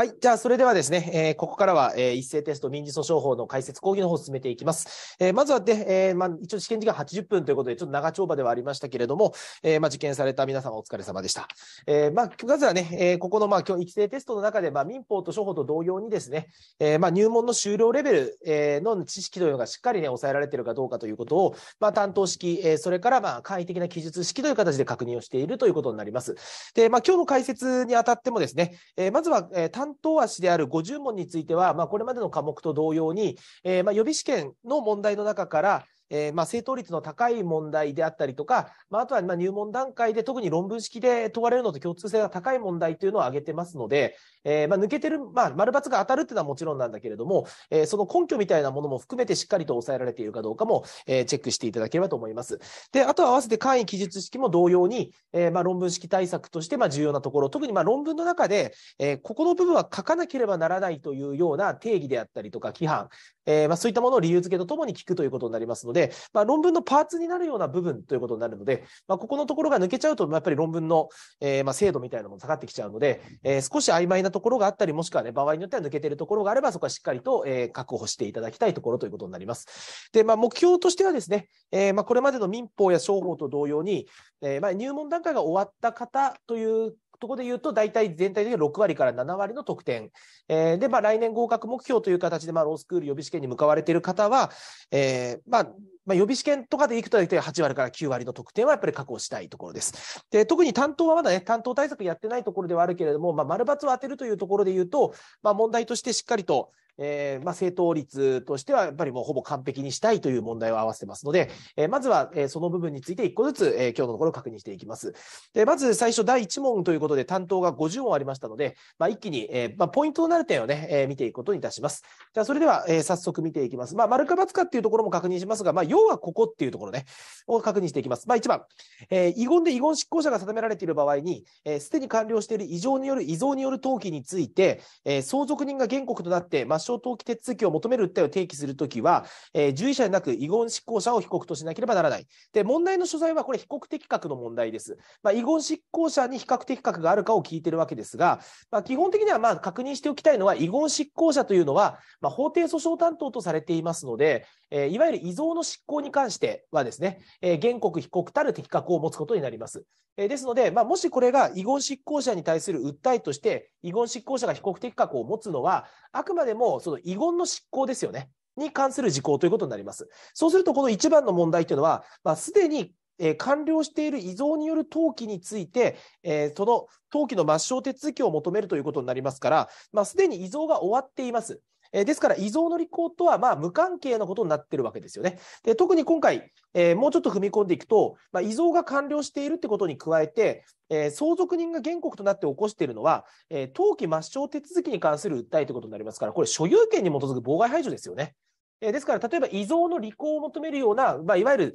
はい。じゃあ、それではですね、えー、ここからは、えー、一斉テスト民事訴訟法の解説講義の方を進めていきます。えー、まずはで、えまあ、一応試験時間80分ということで、ちょっと長丁場ではありましたけれども、えまあ、受験された皆様お疲れ様でした。えまあ、まずはね、えここの、まあ、今日、一斉テストの中で、まあ、民法と処法と同様にですね、えまあ、入門の終了レベル、えの知識というのがしっかりね、抑えられているかどうかということを、まあ、担当式、えそれから、まあ、簡易的な記述式という形で確認をしているということになります。で、まあ、今日の解説にあたってもですね、えまずは、えー、関東足である50問については、まあ、これまでの科目と同様に、えー、まあ予備試験の問題の中から、えー、まあ、正答率の高い問題であったりとか、まあ、あとはま入門段階で特に論文式で問われるのと共通性が高い問題というのを挙げてますので、えー、まあ、抜けてる、まあ、丸×が当たるっていうのはもちろんなんだけれども、えー、その根拠みたいなものも含めてしっかりと抑えられているかどうかも、えチェックしていただければと思います。で、あとは合わせて簡易記述式も同様に、えま論文式対策としてま重要なところ、特にま論文の中で、えここの部分は書かなければならないというような定義であったりとか規範、えまそういったものを理由付けとともに聞くということになりますので、で、まあ、論文のパーツになるような部分ということになるので、まあ、ここのところが抜けちゃうと、やっぱり論文の、えー、まあ精度みたいなのも下がってきちゃうので、えー、少し曖昧なところがあったり、もしくはね、場合によっては抜けてるところがあれば、そこはしっかりと、えー、確保していただきたいところということになります。で、まあ、目標としてはですね、えー、まあこれまでの民法や商法と同様に、えー、まあ入門段階が終わった方というところで言うと、大体全体的に6割から7割の得点。えー、で、まあ、来年合格目標という形で、まあ、ロースクール予備試験に向かわれている方は、えー、まあ、まあ、予備試験とかで行くと、大体8割から9割の得点はやっぱり確保したいところです。で、特に担当はまだね、担当対策やってないところではあるけれども、まあ、丸抜を当てるというところで言うと、まあ、問題としてしっかりと、えー、まあ、正当率としてはやっぱりもうほぼ完璧にしたいという問題を合わせてますので、えー、まずは、えその部分について1個ずつ、え今日のところ確認していきます。で、まず最初第1問ということで担当が50問ありましたので、まあ、一気に、えまあ、ポイントとなる点をね、え見ていくことにいたします。じゃあ、それでは、え早速見ていきます。まあ、丸か×かっていうところも確認しますが、まあ、要はここっていうところね、を確認していきます。まあ、1番、え遺言で遺言執行者が定められている場合に、えー、既に完了している異常による遺贈による登記について、え相続人が原告となって、まあ証登記手続きを求める訴えを提起するときは、えー、医者でなく遺言執行者を被告としなければならない。で、問題の所在はこれ、被告的格の問題です。まあ、遺言執行者に比較的確があるかを聞いてるわけですが、まあ、基本的にはまあ確認しておきたいのは、遺言執行者というのは、まあ、法定訴訟担当とされていますので、えいわゆる遺贈の執行に関してはですね、え原告、被告たる適格を持つことになります。えですので、まあ、もしこれが遺言執行者に対する訴えとして、遺言執行者が被告適格を持つのは、あくまでもその遺言の執行ですよね。に関する事項ということになります。そうすると、この一番の問題というのは、まあ、すでにえ完了している遺贈による登記について、えその登記の抹消手続きを求めるということになりますから、まあ、すでに遺贈が終わっています。えー、ですから、遺贈の履行とはまあ無関係なことになってるわけですよね。で特に今回、えー、もうちょっと踏み込んでいくと、まあ、遺贈が完了しているってことに加えて、えー、相続人が原告となって起こしているのは、え登記抹消手続きに関する訴えということになりますから、これ、所有権に基づく妨害排除ですよね。えですから、例えば遺贈の履行を求めるような、まあ、いわゆる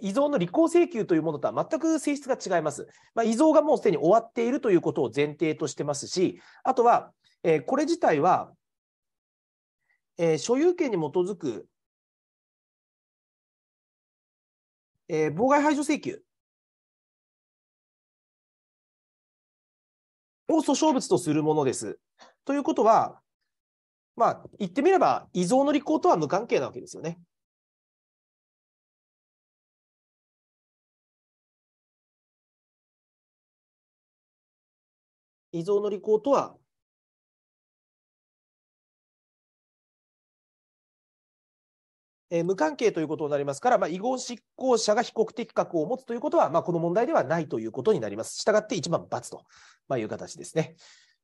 遺贈の履行請求というものとは全く性質が違います。まあ、遺贈がもうすでに終わっているということを前提としてますし、あとは、えこれ自体は、えー、所有権に基づく、えー、妨害排除請求を訴訟物とするものです。ということは、まあ、言ってみれば、遺贈の履行とは無関係なわけですよね。遺贈の履行とはえー、無関係ということになりますから、まあ、遺言執行者が被告的確を持つということは、まあ、この問題ではないということになります。したがって1番×と、いう形ですね。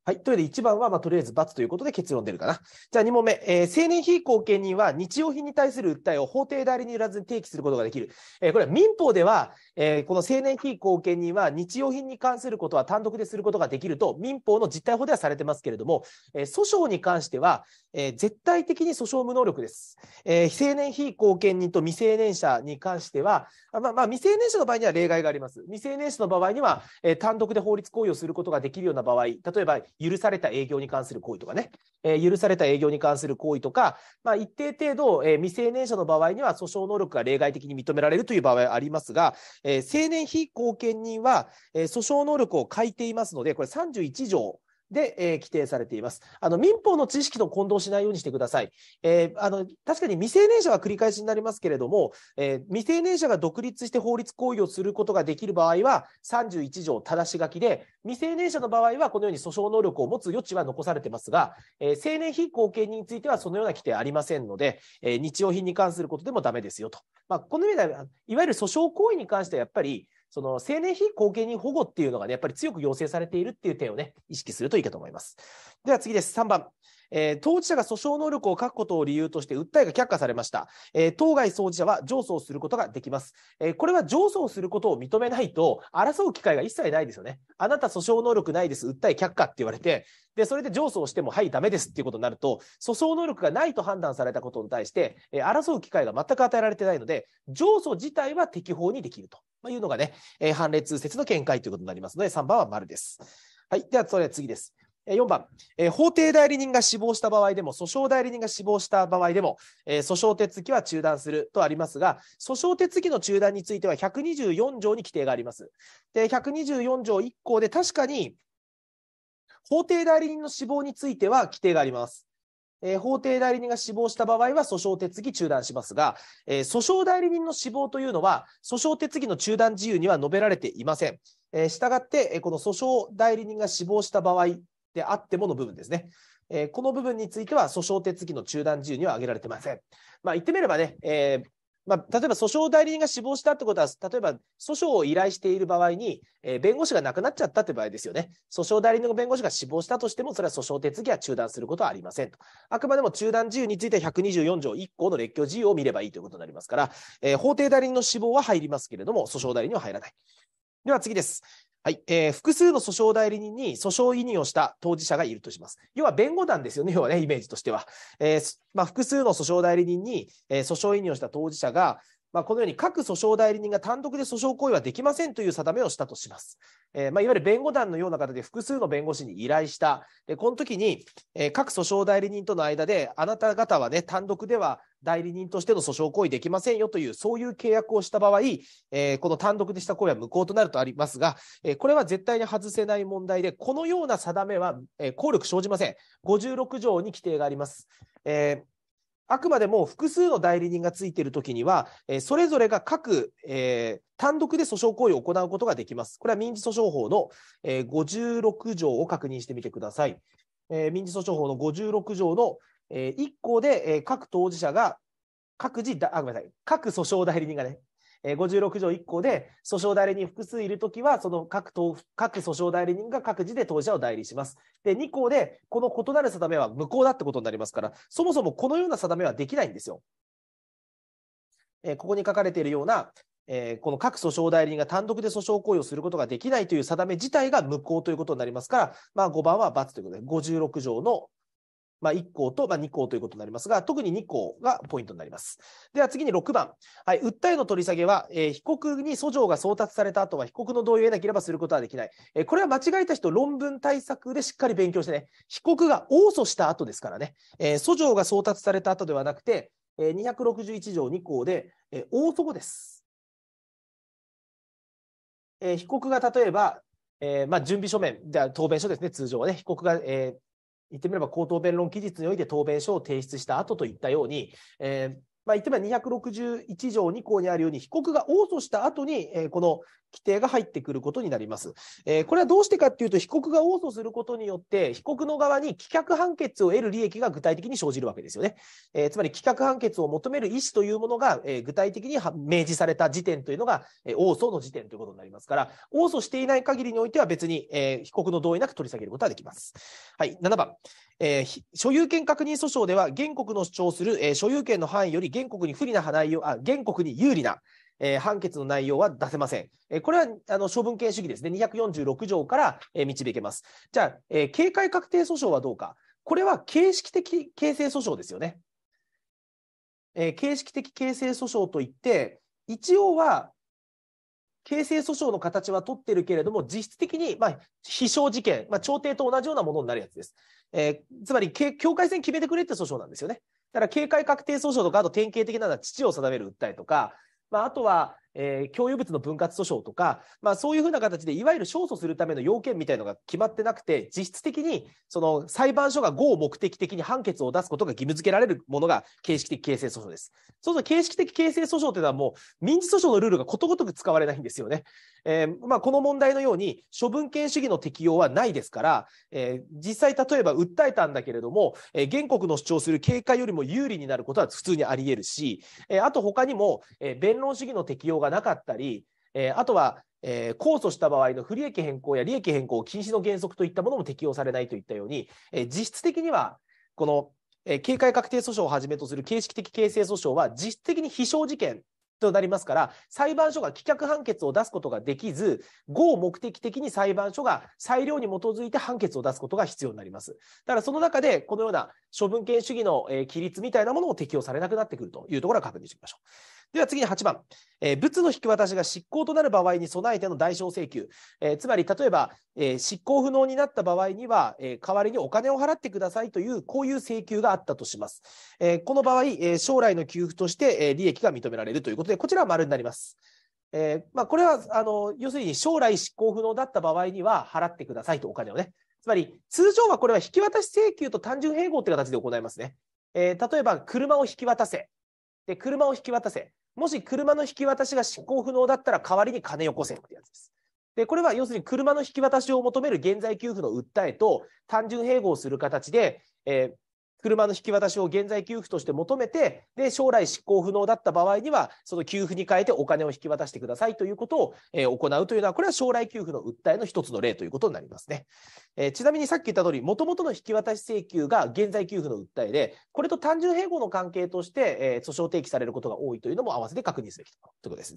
はい。というので、1番は、まあ、とりあえず×ということで結論出るかな。じゃあ2問目、えー、青年被後見人は日用品に対する訴えを法定代理に売らずに提起することができる。えー、これは民法では、えー、この青年被後見人は日用品に関することは単独ですることができると民法の実態法ではされてますけれども、え訴訟に関しては、え絶対的に訴訟無能力です。え青年被後見人と未成年者に関しては、まあ、まあ、未成年者の場合には例外があります。未成年者の場合には、え単独で法律行為をすることができるような場合、例えば、許された営業に関する行為とかね、えー、許された営業に関する行為とか、まあ、一定程度、えー、未成年者の場合には訴訟能力が例外的に認められるという場合はありますが、えー、成年非後見人は、え訴訟能力を欠いていますので、これ31条で、えー、規定されています。あの民法の知識と混同しないようにしてください。えー、あの確かに未成年者は繰り返しになりますけれども、えー、未成年者が独立して法律行為をすることができる場合は31条正し書きで、未成年者の場合はこのように訴訟能力を持つ余地は残されてますが、え成年非後見人についてはそのような規定ありませんので、え日用品に関することでもダメですよと。まあ、このようは、いわゆる訴訟行為に関してはやっぱりその青年非後見人保護っていうのがね、やっぱり強く要請されているっていう点をね、意識するといいかと思います。では次です。3番。えー、当事者が訴訟能力を欠くことを理由として訴えが却下されました、えー、当該当事者は上訴をすることができます、えー、これは上訴をすることを認めないと争う機会が一切ないですよねあなた訴訟能力ないです訴え却下って言われてでそれで上訴をしてもはいダメですっていうことになると訴訟能力がないと判断されたことに対して、え争う機会が全く与えられてないので上訴自体は適法にできるというのがね、えー、判例通説の見解ということになりますので3番は丸ですはい。では、それ次です。4番、えー、法定代理人が死亡した場合でも、訴訟代理人が死亡した場合でも、えー、訴訟手続きは中断するとありますが、訴訟手続きの中断については124条に規定があります。で124条1項で確かに、法定代理人の死亡については規定があります。えー、法定代理人が死亡した場合は訴訟手続き中断しますが、えー、訴訟代理人の死亡というのは、訴訟手続きの中断自由には述べられていません。えー、したがって、えこの訴訟代理人が死亡した場合であってもの部分ですね。えー、この部分については訴訟手続きの中断自由には挙げられてません。まあ、言ってみればね、えー、まあ、例えば訴訟代理人が死亡したってことは、例えば訴訟を依頼している場合に、えー、弁護士が亡くなっちゃったって場合ですよね。訴訟代理人の弁護士が死亡したとしても、それは訴訟手続きは中断することはありませんと。あくまでも中断自由については124条1項の列挙自由を見ればいいということになりますから、えー、法廷代理人の死亡は入りますけれども、訴訟代理人は入らない。では次です。はい、えー、複数の訴訟代理人に訴訟委任をした当事者がいるとします。要は弁護団ですよね、要はね、イメージとしては。えー、まあ、複数の訴訟代理人に、えー、訴訟委任をした当事者が、まあ、このように各訴訟代理人が単独で訴訟行為はできませんという定めをしたとします。えーまあ、いわゆる弁護団のような形で複数の弁護士に依頼した。でこの時に、えー、各訴訟代理人との間で、あなた方はね、単独では代理人としての訴訟行為できませんよという、そういう契約をした場合、えー、この単独でした行為は無効となるとありますが、えー、これは絶対に外せない問題で、このような定めは、えー、効力生じません。56条に規定があります。えあくまでも複数の代理人がついているときには、えそれぞれが各、え単独で訴訟行為を行うことができます。これは民事訴訟法の、え56条を確認してみてください。え民事訴訟法の56条の、えー、1項で、えー、各当事者が各自だあ、ごめんなさい、各訴訟代理人がね、えー、56条1項で訴訟代理人複数いるときは、その各各訴訟代理人が各自で当事者を代理します。で、2項で、この異なる定めは無効だってことになりますから、そもそもこのような定めはできないんですよ。えー、ここに書かれているような、えー、この各訴訟代理人が単独で訴訟行為をすることができないという定め自体が無効ということになりますから、まあ、5番は×ということで、56条のまあ、1項と、まあ、2項ということになりますが、特に2項がポイントになります。では次に6番。はい、訴えの取り下げは、えー、被告に訴状が送達された後は被告の同意を得なければすることはできない。えー、これは間違えた人、論文対策でしっかり勉強してね、被告が応訴した後ですからね、えー、訴状が送達された後ではなくて、えー、261条2項で、えー、応訴後です。えー、被告が例えば、えーまあ、準備書面、答弁書ですね、通常はね、被告が、えー、言ってみれば口頭弁論期日において答弁書を提出した後といったように、えーまあ、言ってみれば261条2項にあるように、被告が応訴した後に、えー、この規定が入ってくることになります。えー、これはどうしてかっていうと、被告が応訴することによって、被告の側に棄却判決を得る利益が具体的に生じるわけですよね。えー、つまり棄却判決を求める意思というものが、えー、具体的に明示された時点というのが、えー、応訴の時点ということになりますから、応訴していない限りにおいては別に、えー、被告の同意なく取り下げることはできます。はい、7番。えー、所有権確認訴訟では、原告の主張する、えー、所有権の範囲より原告に不利な話題を、あ、原告に有利なえー、判決の内容は出せません。えー、これはあの処分権主義ですね、246条から、えー、導けます。じゃあ、えー、警戒確定訴訟はどうか。これは形式的形成訴訟ですよね。えー、形式的形成訴訟といって、一応は形成訴訟の形は取ってるけれども、実質的に、まあ、非償事件、まあ、調停と同じようなものになるやつです。えー、つまり、境界線決めてくれって訴訟なんですよね。だから、警戒確定訴訟とか、あと典型的なのは、父を定める訴えとか、まあ、あとはえー、共有物の分割訴訟とか、まあ、そういうふうな形でいわゆる勝訴するための要件みたいのが決まってなくて実質的にその裁判所が合目的的に判決を出すことが義務付けられるものが形式的形成訴訟です。そうすると形式的形成訴訟というのはもう民事訴訟のルールがことごとく使われないんですよね。えー、まあ、この問題のように処分権主義の適用はないですから、えー、実際例えば訴えたんだけれども、え原告の主張する警戒よりも有利になることは普通にあり得るし、えあと他にも、え弁論主義の適用がなかったり、えー、あとは、えー、控訴した場合の不利益変更や利益変更禁止の原則といったものも適用されないといったように、えー、実質的にはこの、えー、警戒確定訴訟をはじめとする形式的形成訴訟は実質的に非小事件となりますから裁判所が棄却判決を出すことができず合目的的に裁判所が裁量に基づいて判決を出すことが必要になりますだからその中でこのような処分権主義の、えー、規律みたいなものも適用されなくなってくるというところは確認しておきましょうでは次に8番、えー、物の引き渡しが執行となる場合に備えての代償請求、えー、つまり例えば、えー、執行不能になった場合には、え代わりにお金を払ってくださいというこういう請求があったとします、えこの場合、え将来の給付として、え利益が認められるということでこちらは丸になりますえまあ、これはあの要するに将来執行不能だった場合には払ってくださいとお金をねつまり通常はこれは引き渡し請求と単純併合という形で行いますね、え例えば車を引き渡せで車を引き渡せもし車の引き渡しが執行不能だったら代わりに金よこせってやつです。で、これは要するに車の引き渡しを求める現在給付の訴えと単純併合する形で、えー、車の引き渡しを現在給付として求めてで将来執行不能だった場合にはその給付に変えてお金を引き渡してくださいということを、えー、行うというのはこれは将来給付の訴えの一つの例ということになりますね、えー、ちなみにさっき言った通りもともとの引き渡し請求が現在給付の訴えでこれと単純併合の関係として、えー、訴訟提起されることが多いというのも合わせて確認すべきということです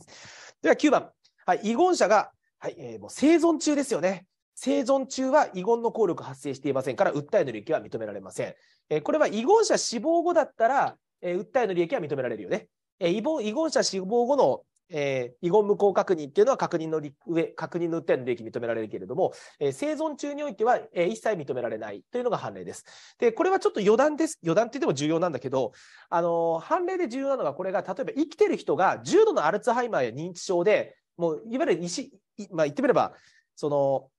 では9番、はい、遺言者が、はいえー、もう生存中ですよね生存中は遺言の効力発生していませんから、訴えの利益は認められません。えこれは遺言者死亡後だったら、え訴えの利益は認められるよね。え遺言遺言者死亡後の、え遺言無効確認っていうのは確認の上、確認の訴えの利益認められるけれども、え生存中においては、え一切認められないというのが判例です。で、これはちょっと余談です。余談って言っても重要なんだけど、あの判例で重要なのが、これが例えば生きてる人が重度のアルツハイマーや認知症で、もういわゆるまあ、言ってみれば、その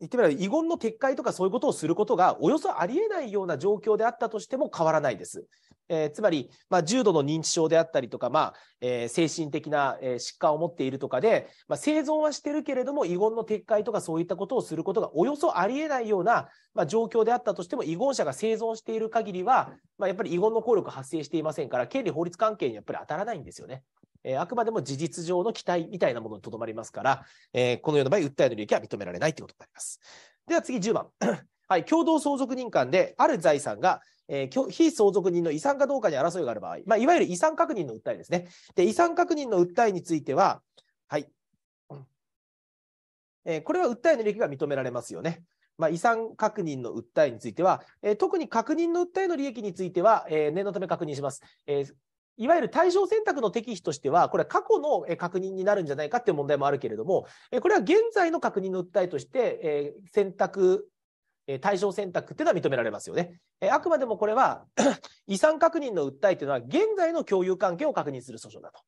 言ってみれば遺言の撤回とかそういうことをすることがおよそありえないような状況であったとしても変わらないです。えー、つまり、まあ、重度の認知症であったりとか、まあえー、精神的な、えー、疾患を持っているとかで、まあ、生存はしてるけれども遺言の撤回とかそういったことをすることがおよそありえないような、まあ、状況であったとしても遺言者が生存している限りは、まあ、やっぱり遺言の効力発生していませんから権利法律関係にやっぱり当たらないんですよね。えー、あくまでも事実上の期待みたいなものにとどまりますから、えー、このような場合、訴えの利益は認められないということになります。では次、10番。はい、共同相続人間で、ある財産が、えー、非相続人の遺産かどうかに争いがある場合、まあ、いわゆる遺産確認の訴えですね。で、遺産確認の訴えについては、はい。えー、これは訴えの利益が認められますよね。まあ、遺産確認の訴えについては、えー、特に確認の訴えの利益については、えー、念のため確認します。えーいわゆる対象選択の適否としては、これは過去の確認になるんじゃないかっていう問題もあるけれども、これは現在の確認の訴えとして、選択、対象選択っていうのは認められますよね。あくまでもこれは 遺産確認の訴えっていうのは、現在の共有関係を確認する訴訟だと。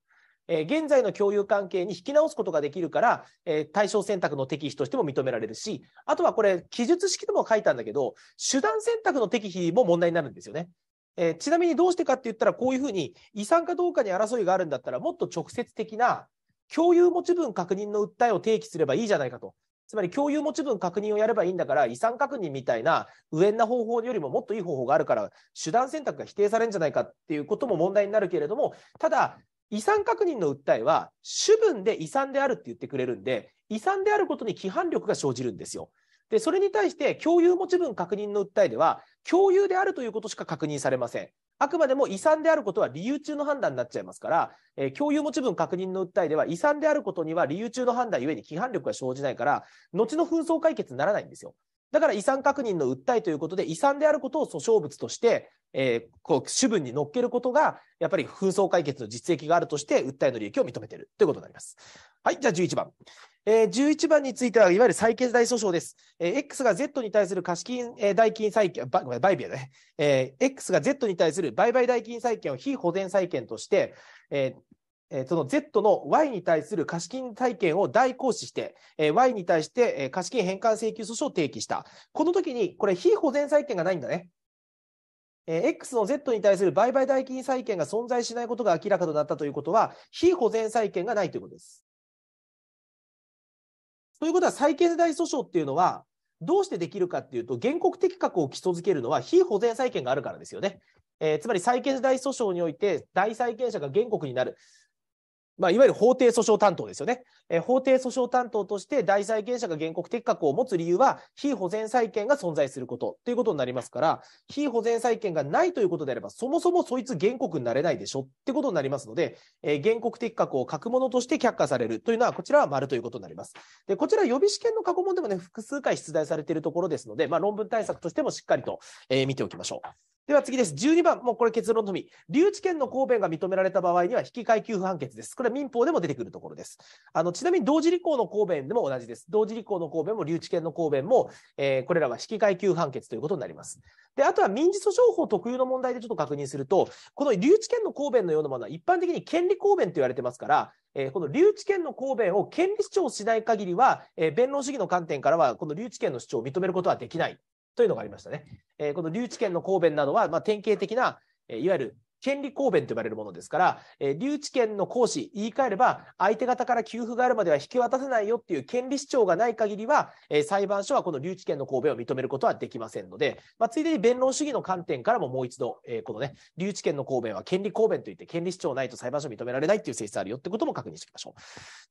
現在の共有関係に引き直すことができるから、対象選択の適否としても認められるし、あとはこれ、記述式でも書いたんだけど、手段選択の適否も問題になるんですよね。えー、ちなみにどうしてかって言ったら、こういうふうに遺産かどうかに争いがあるんだったら、もっと直接的な共有持ち分確認の訴えを提起すればいいじゃないかと。つまり共有持ち分確認をやればいいんだから、遺産確認みたいな無縁な方法よりももっといい方法があるから、手段選択が否定されるんじゃないかっていうことも問題になるけれども、ただ、遺産確認の訴えは、主文で遺産であるって言ってくれるんで、遺産であることに規範力が生じるんですよ。で、それに対して共有持ち分確認の訴えでは、共有であるということしか確認されません。あくまでも遺産であることは理由中の判断になっちゃいますから、えー、共有持ち分確認の訴えでは、遺産であることには理由中の判断ゆえに規範力が生じないから、後の紛争解決にならないんですよ。だから遺産確認の訴えということで、遺産であることを訴訟物として、えー、こう、主文に乗っけることが、やっぱり紛争解決の実績があるとして、訴えの利益を認めているということになります。はい、じゃあ11番。えー、11番については、いわゆる債権済訴訟です。えー、X が Z に対する貸金、えー、代金債権、ば売買だね、えー。X が Z に対する売買代金債権を非保全債権として、えーえその Z の Y に対する貸金債権を代行使して、え Y に対して、え貸金返還請求訴訟を提起した。この時に、これ、非保全債権がないんだね。え X の Z に対する売買代金債権が存在しないことが明らかとなったということは、非保全債権がないということです。ということは債権代訴訟っていうのは、どうしてできるかっていうと、原告適格を基礎づけるのは非保全債権があるからですよね。えー、つまり債権代訴訟において、大債権者が原告になる。まあ、いわゆる法廷訴訟担当ですよね。えー、法廷訴訟担当として大債権者が原告適格を持つ理由は、非保全債権が存在することということになりますから、非保全債権がないということであれば、そもそもそいつ原告になれないでしょってことになりますので、えー、原告適格を書くものとして却下されるというのは、こちらは丸ということになります。で、こちら予備試験の過去問でもね、複数回出題されているところですので、まあ、論文対策としてもしっかりと、えー、見ておきましょう。では次です。12番、もうこれ結論のみ。留置権の公弁が認められた場合には、引換給付判決です。これは民法でも出てくるところです。あのちなみに同時履行の公弁でも同じです。同時履行の公弁も留置権の公弁も、えー、これらは引換給付判決ということになります。で、あとは民事訴訟法特有の問題でちょっと確認すると、この留置権の公弁のようなものは一般的に権利公弁と言われてますから、えー、この留置権の公弁を権利主張しない限りは、えー、弁論主義の観点からは、この留置権の主張を認めることはできないというのがありましたね。えー、この留置権の公弁などは、まあ、典型的な、えいわゆる権利公弁と呼ばれるものですから、え留置権の行使、言い換えれば、相手方から給付があるまでは引き渡せないよっていう権利主張がない限りは、え裁判所はこの留置権の公弁を認めることはできませんので、まあ、ついでに弁論主義の観点からももう一度、えこのね、留置権の公弁は権利公弁といって、権利主張ないと裁判所認められないっていう性質あるよってことも確認しておきましょう。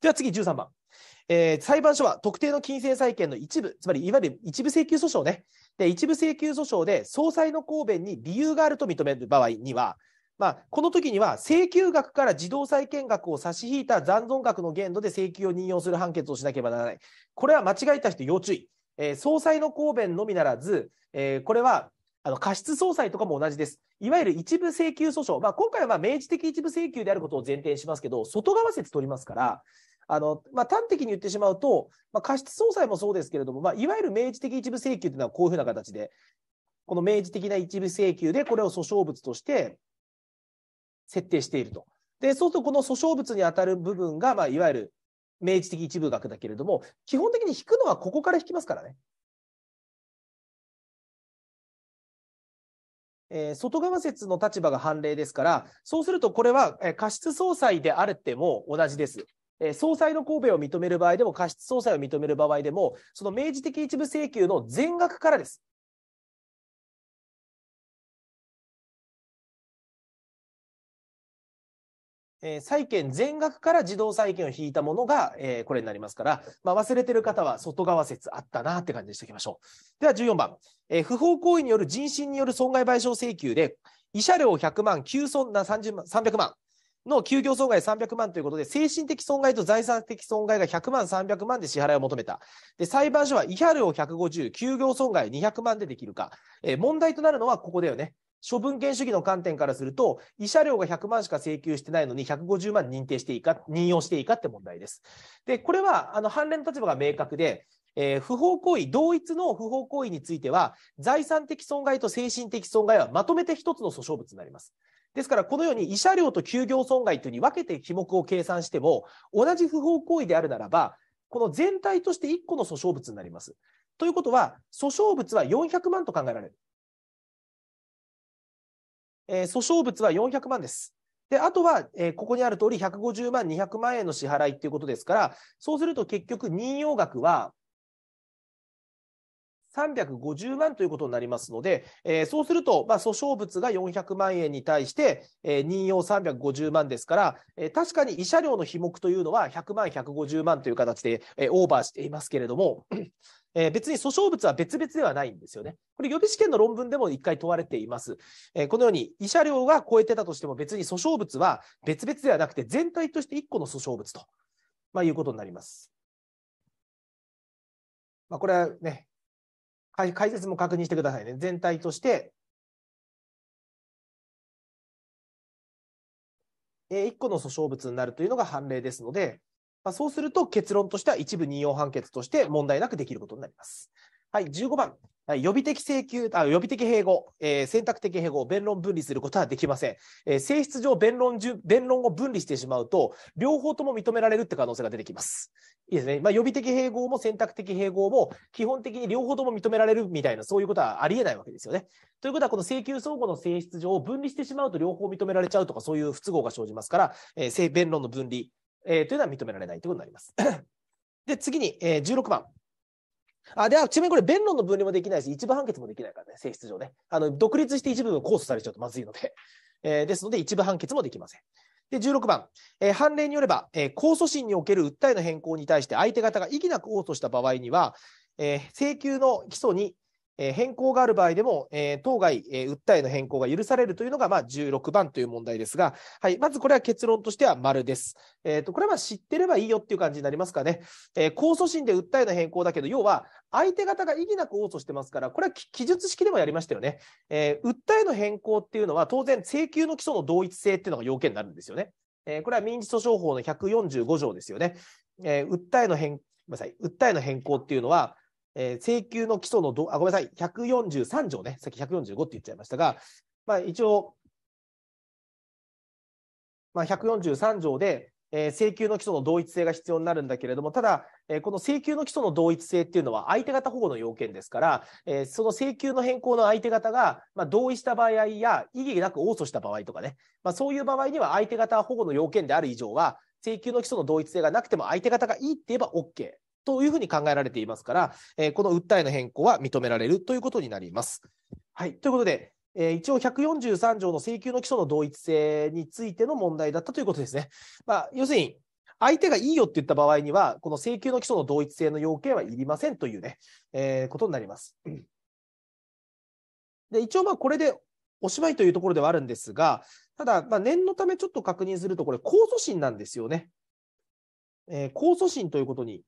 では次、13番。えー、裁判所は特定の金銭債権の一部、つまりいわゆる一部請求訴訟ね、で一部請求訴訟で総裁の公弁に理由があると認める場合には、まあ、この時には請求額から自動債権額を差し引いた残存額の限度で請求を任用する判決をしなければならない。これは間違えた人要注意。えー、総裁の公弁のみならず、えー、これはあの過失総裁とかも同じです。いわゆる一部請求訴訟、まあ、今回はま明示的一部請求であることを前提にしますけど、外側説取りますから、あの、まあ、端的に言ってしまうと、まあ、過失相殺もそうですけれども、まあ、いわゆる明示的一部請求というのはこういうふうな形で、この明示的な一部請求でこれを訴訟物として設定していると。で、そうするとこの訴訟物に当たる部分が、まあ、いわゆる明示的一部額だけれども、基本的に引くのはここから引きますからね。えー、外側説の立場が判例ですから、そうするとこれは過失相殺であれても同じです。え総裁の神戸を認める場合でも、過失総裁を認める場合でも、その明示的一部請求の全額からです。えー、債権全額から自動債権を引いたものが、えー、これになりますから、まあ、忘れてる方は外側説あったなって感じにしておきましょう。では14番、えー、不法行為による人身による損害賠償請求で、慰謝料100万、給損な30万300万、の休業損害300万ということで、精神的損害と財産的損害が100万、300万で支払いを求めた。で、裁判所は慰謝料150、休業損害200万でできるか。えー、問題となるのはここだよね。処分権主義の観点からすると、慰謝料が100万しか請求してないのに、150万認定していいか、任用していいかって問題です。で、これは、あの、判例の立場が明確で、えー、不法行為、同一の不法行為については、財産的損害と精神的損害はまとめて一つの訴訟物になります。ですから、このように慰謝料と休業損害というに分けて費目を計算しても、同じ不法行為であるならば、この全体として1個の訴訟物になります。ということは、訴訟物は400万と考えられる。えー、訴訟物は400万です。で、あとは、えー、ここにある通り、150万、200万円の支払いということですから、そうすると結局、任用額は350万ということになりますので、えー、そうすると、まあ、訴訟物が400万円に対して、えー、任用350万ですから、えー、確かに慰謝料の費目というのは100万、150万という形で、えー、オーバーしていますけれども、えー、別に訴訟物は別々ではないんですよね。これ予備試験の論文でも1回問われています。えー、このように慰謝料が超えてたとしても別に訴訟物は別々ではなくて全体として1個の訴訟物と、まあ、いうことになります。まあ、これはね、解説も確認してくださいね。全体として、え1個の訴訟物になるというのが判例ですので、まあ、そうすると結論としては一部任用判決として問題なくできることになります。はい、15番。予備的請求あ予備的併合、えー、選択的併合を弁論分離することはできません、えー、性質上弁論弁論を分離してしまうと両方とも認められるって可能性が出てきますいいですね、まあ、予備的併合も選択的併合も基本的に両方とも認められるみたいなそういうことはありえないわけですよねということはこの請求相互の性質上を分離してしまうと両方認められちゃうとかそういう不都合が生じますから、えー、弁論の分離、えー、というのは認められないということになりますで次に、えー、16番あではちなみにこれ、弁論の分離もできないし、一部判決もできないからね、性質上ね。あの独立して一部を控訴されちゃうとまずいので、えー、ですので、一部判決もできません。で16番、えー、判例によれば、えー、控訴審における訴えの変更に対して相手方が異議なく控訴した場合には、えー、請求の基礎にえ変更がある場合でも、え当該、え訴えの変更が許されるというのが、まあ、16番という問題ですが、はい、まずこれは結論としては丸です。えーと、これは知ってればいいよっていう感じになりますかね。えー、控訴審で訴えの変更だけど、要は相手方が異議なく応訴してますから、これは記述式でもやりましたよね、えー、訴えの変更っていうのは、当然、請求の基礎の同一性っていうのが要件になるんですよね。えー、これは民事訴訟法の145条ですよね。え訴えの変、ごめんなさい、訴えの変更っていうのは、えー、請求の基礎のどあ、ごめんなさい、143条ね、さっき145って言っちゃいましたが、まあ、一応、まあ、143条で、えー、請求の基礎の同一性が必要になるんだけれども、ただ、えー、この請求の基礎の同一性っていうのは相手方保護の要件ですから、えー、その請求の変更の相手方が、まあ、同意した場合や、異議なく応訴した場合とかね、まあ、そういう場合には相手方保護の要件である以上は、請求の基礎の同一性がなくても相手方がいいって言えば OK というふうに考えられていますから、えこの訴えの変更は認められるということになります。はい、ということで、えー、一応143条の請求の基礎の同一性についての問題だったということですね。まあ、要するに相手がいいよって言った場合には、この請求の基礎の同一性の要件はいりませんというね、えー、ことになります。で一応、まあこれでおしまいというところではあるんですが、ただ、ま念のためちょっと確認すると、これ、控訴審なんですよね。えー、控訴審ということに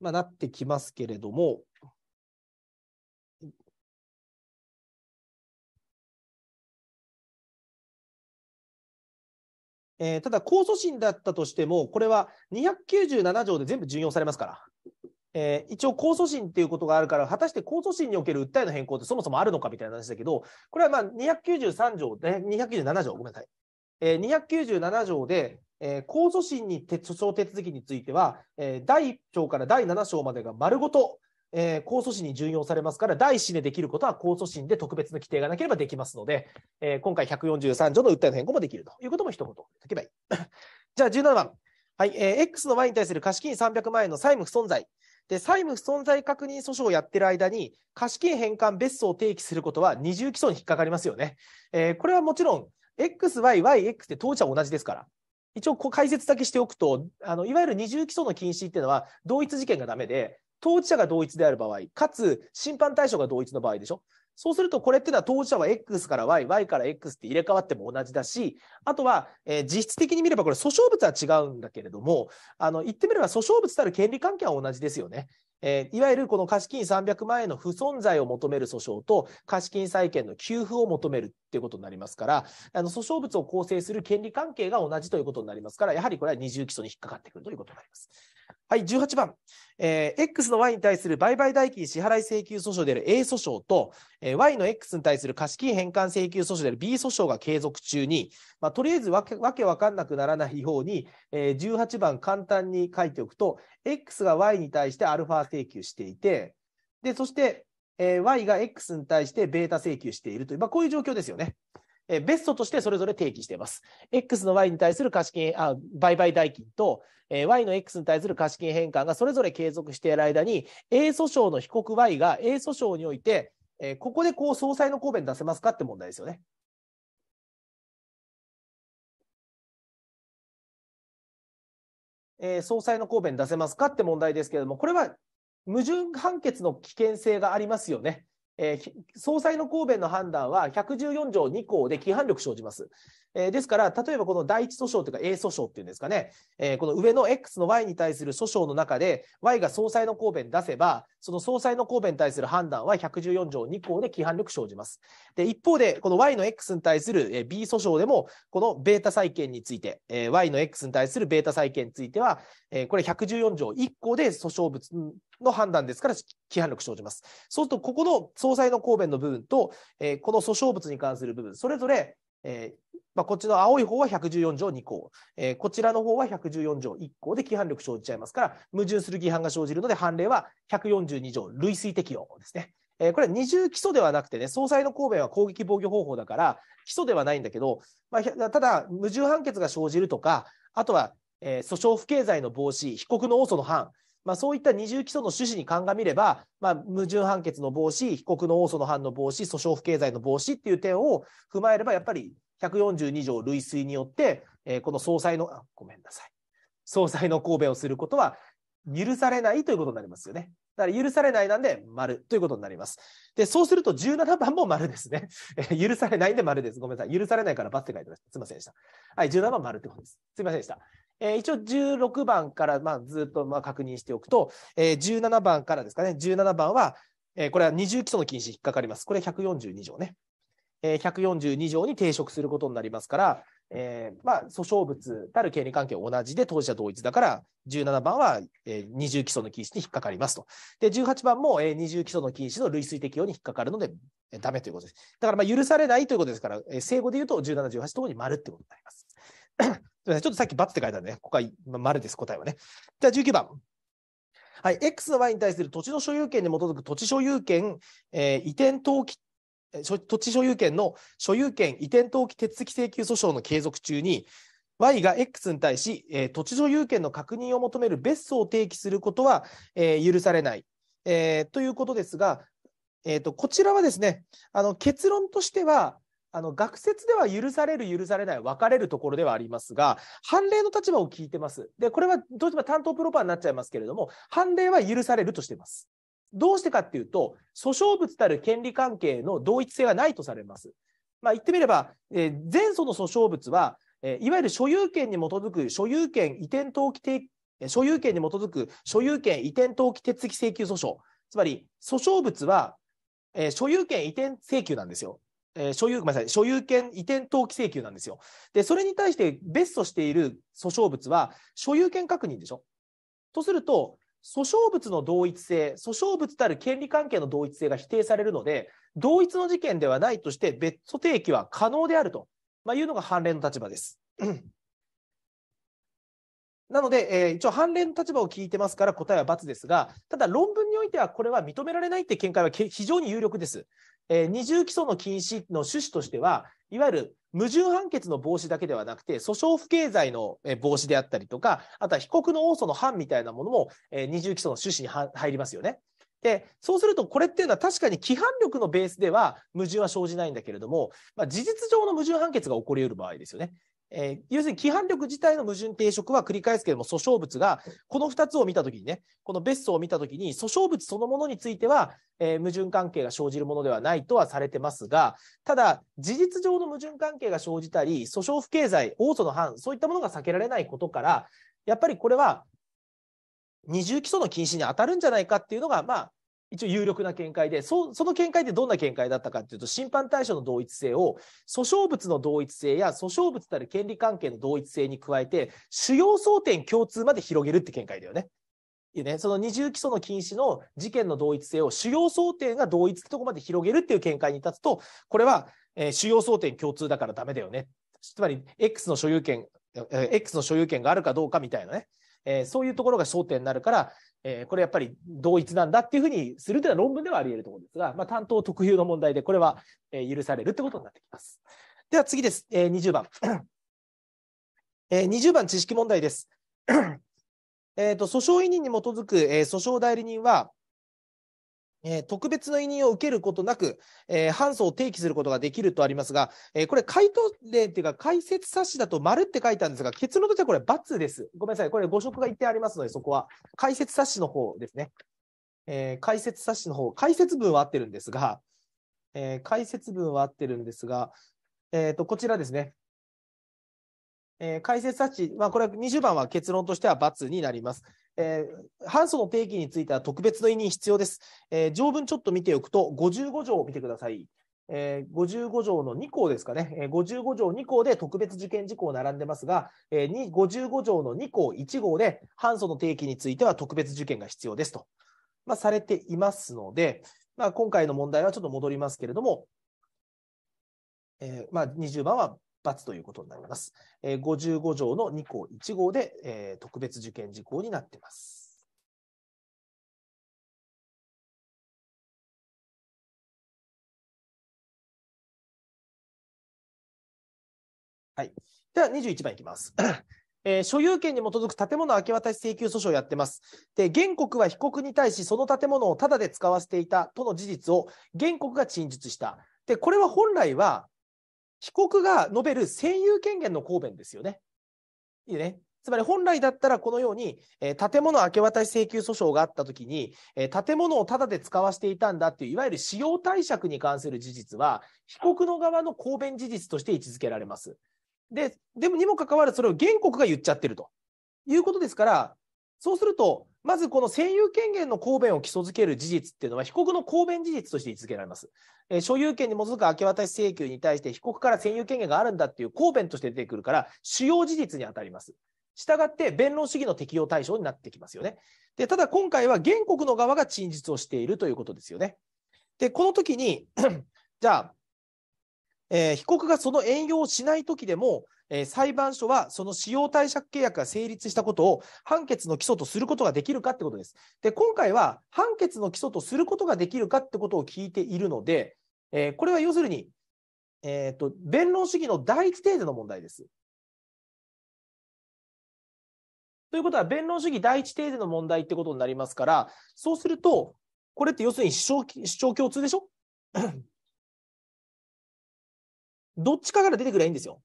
まあ、なってきますけれども、えー、ただ、控訴審だったとしても、これは297条で全部順用されますから、えー、一応、控訴審っていうことがあるから、果たして控訴審における訴えの変更ってそもそもあるのかみたいな話だけど、これはまあ293条297条、ごめんなさい。えー、297条で、えー、控訴審に訴訟手続きについては、えー、第1章から第7章までが丸ごと、えー、控訴審に準用されますから、第1審でできることは控訴審で特別の規定がなければできますので、えー、今回143条の訴えの変更もできるということも一言言けばいい。じゃあ17番。はい、えー、X の Y に対する貸金300万円の債務不存在。で、債務不存在確認訴訟をやってる間に、貸金返還別荘を提起することは二重基礎に引っかかりますよね。えー、これはもちろん、XYYX って当事者は同じですから。一応こう解説だけしておくとあのいわゆる二重起訴の禁止っていうのは同一事件がダメで当事者が同一である場合かつ審判対象が同一の場合でしょそうするとこれっていうのは当事者は X から Y、Y から X って入れ替わっても同じだし、あとは、えー、実質的に見ればこれ訴訟物は違うんだけれども、あの言ってみれば訴訟物たる権利関係は同じですよね。えー、いわゆるこの貸金300万円の不存在を求める訴訟と貸金債権の給付を求めるということになりますからあの訴訟物を構成する権利関係が同じということになりますからやはりこれは二重基礎に引っかかってくるということになります。はい、18番、えー、X の Y に対する売買代金支払い請求訴訟である A 訴訟と、えー、Y の X に対する貸金返還請求訴訟である B 訴訟が継続中に、まあ、とりあえずわけわけわかんなくならないように、えー、18番簡単に書いておくと、X が Y に対してアルファ請求していて、で、そして、えー、Y が X に対してベータ請求しているという、まあ、こういう状況ですよね。えベストとしてそれぞれ定義しています。X の Y に対する貸金あ売買代金と、え Y の X に対する貸金返還がそれぞれ継続している間に、A 訴訟の被告 Y が A 訴訟において、えここでこう総裁の答弁出せますかって問題ですよね。え総裁の答弁出せますかって問題ですけれども、これは矛盾判決の危険性がありますよね。えー、総裁の答弁の判断は114条2項で規範力生じます。えー、ですから、例えばこの第一訴訟というか A 訴訟っていうんですかね、えー、この上の X の Y に対する訴訟の中で、Y が総裁の答弁出せば、その総裁の答弁に対する判断は114条2項で規範力生じます。で、一方で、この Y の X に対する B 訴訟でも、このベータ債権について、えー、Y の X に対するベータ債権については、えー、これ114条1項で訴訟物の判断ですから、規範力生じます。そうすると、ここの総裁の答弁の部分と、えー、この訴訟物に関する部分、それぞれ、えーまあ、こっちの青い方は114条2項、えー、こちらの方は114条1項で規範力生じちゃいますから、矛盾する規範が生じるので、判例は142条類推適用ですね。えー、これは二重基礎ではなくてね、総裁の答弁は攻撃防御方法だから、基礎ではないんだけど、まあ、ただ、矛盾判決が生じるとか、あとは、えー、訴訟不敬罪の防止、被告の応訴の範、まあ、そういった二重基礎の趣旨に鑑みれば、まあ、矛盾判決の防止、被告の応訴の犯の防止、訴訟不経済の防止っていう点を踏まえれば、やっぱり142条類推によって、えー、この総裁の、ごめんなさい、総裁の答弁をすることは許されないということになりますよね。だから許されないなんで、丸ということになります。で、そうすると17番も丸ですね。許されないんで丸です。ごめんなさい。許されないからばって書いてました。すいませんでした。はい、17番丸ってことです。すいませんでした。えー、一応16番から、まあ、ずっとまあ確認しておくと、えー、17番からですかね、17番は、えー、これは二重基礎の禁止引っかかります。これ142条ね。えー、142条に抵触することになりますから、えーまあ、訴訟物たる権利関係は同じで当事者同一だから17番は、えー、二重基礎の禁止に引っかかりますと。で18番も、えー、二重基礎の禁止の類推適用に引っかかるので、えー、ダメということです。だからまあ許されないということですから、えー、正語で言うと17、18ともに丸ってことになります。ちょっとさっきばって書いたんで、ね、ここは丸です、答えはね。じゃあ19番。はい、X の Y に対する土地の所有権に基づく土地所有権、えー、移転登記土地所有権の所有権移転登記手続き請求訴訟の継続中に Y が X に対し、えー、土地所有権の確認を求める別荘を提起することは、えー、許されない、えー、ということですが、えーとこちらはですねあの結論としてはあの学説では許される許されない分かれるところではありますが判例の立場を聞いてます。でこれはどうしても担当プロパーになっちゃいますけれども判例は許されるとしています。どうしてかっていうと訴訟物たる権利関係の同一性がないとされます。まあ、言ってみれば、えー、前訴の訴訟物は、えー、いわゆる所有権に基づく所有権移転登記定所有権に基づく所有権移転登記手続き請求訴訟つまり訴訟物は、えー、所有権移転請求なんですよ。えー、所有ごめんなさい所有権移転登記請求なんですよ。でそれに対して別訴している訴訟物は所有権確認でしょ。とすると訴訟物の同一性訴訟物たる権利関係の同一性が否定されるので同一の事件ではないとして別訴提起は可能であると、まあ、いうのが判例の立場です。なので、えー、一応、判例の立場を聞いてますから答えは×ですが、ただ論文においてはこれは認められないって見解は非常に有力です。えー、二重起訴の禁止の趣旨としては、いわゆる矛盾判決の防止だけではなくて、訴訟不経罪の防止であったりとか、あとは被告の応訴の犯みたいなものも、えー、二重起訴の趣旨に入りますよね。でそうすると、これっていうのは確かに規範力のベースでは矛盾は生じないんだけれども、まあ、事実上の矛盾判決が起こりうる場合ですよね。えー、要するに規範力自体の矛盾抵触は繰り返すけれども、訴訟物が、この2つを見たときにね、この別荘を見たときに、訴訟物そのものについては、えー、矛盾関係が生じるものではないとはされてますが、ただ、事実上の矛盾関係が生じたり、訴訟不経済、応訴の範、そういったものが避けられないことから、やっぱりこれは、二重基礎の禁止に当たるんじゃないかっていうのが、まあ、一応有力な見解でそ、その見解ってどんな見解だったかっていうと、審判対象の同一性を、訴訟物の同一性や訴訟物たる権利関係の同一性に加えて、主要争点共通まで広げるって見解だよね。いね、その二重基礎の禁止の事件の同一性を主要争点が同一ってとこまで広げるっていう見解に立つと、これは、えー、主要争点共通だからダメだよね。つまり、X の所有権、X の所有権があるかどうかみたいなね。えー、そういうところが焦点になるから、えー、これやっぱり同一なんだっていうふうにするというのは論文ではあり得ると思うんですが、まあ、担当特有の問題で、これは、えー、許されるってことになってきます。では次です。えー、20番。えー、20番知識問題です。えっと訴訟委任に基づく、えー、訴訟代理人は、えー、特別の委任を受けることなく、えー、反訴を提起することができるとありますが、えー、これ、回答例というか、解説冊子だと丸って書いたんですが、結論としてはこれ、×です。ごめんなさい、これ、誤植が一定ありますので、そこは。解説冊子の方ですね。え解説冊子の方、解説文は合ってるんですが、え解説文は合ってるんですが、えー、とこちらですね。え解説冊子、まあ、これ20番は結論としては×になります。えー、反の定義については特別の委任必要です、えー、条文ちょっと見ておくと、55条を見てください。えー、55条の2項ですかね、えー、55条2項で特別受験事項並んでますが、えー、55条の2項1号で、反素の定期については特別受験が必要ですと、まあ、されていますので、まあ、今回の問題はちょっと戻りますけれども、えーまあ、20番は発ということになります。えー、55条の2項1号で、えー、特別受験事項になっています。はい。では21番いきます。えー、所有権に基づく建物明け渡し請求訴訟をやってます。で、原告は被告に対しその建物をタダで使わせていたとの事実を原告が陳述した。で、これは本来は被告が述べる占有権限の公弁ですよね。いいね。つまり本来だったらこのように、えー、建物明け渡し請求訴訟があったときに、えー、建物をタダで使わせていたんだっていう、いわゆる使用貸借に関する事実は、被告の側の公弁事実として位置づけられます。で、でもにもかかわらずそれを原告が言っちゃってるということですから、そうすると、まずこの占有権限の公弁を基礎づける事実っていうのは、被告の公弁事実として位置づけられます。えー、所有権に基づく明け渡し請求に対して、被告から占有権限があるんだっていう公弁として出てくるから、主要事実に当たります。したがって、弁論主義の適用対象になってきますよね。で、ただ今回は原告の側が陳述をしているということですよね。で、この時に じゃあ、えー、被告がその援用をしない時でも、えー、裁判所はその使用貸借契約が成立したことを判決の基礎とすることができるかってことです。で、今回は判決の基礎とすることができるかってことを聞いているので、えー、これは要するに、えっ、ー、と、弁論主義の第一程度の問題です。ということは、弁論主義第一程度の問題ってことになりますから、そうすると、これって要するに主張主張共通でしょ どっちかから出てくりゃいいんですよ。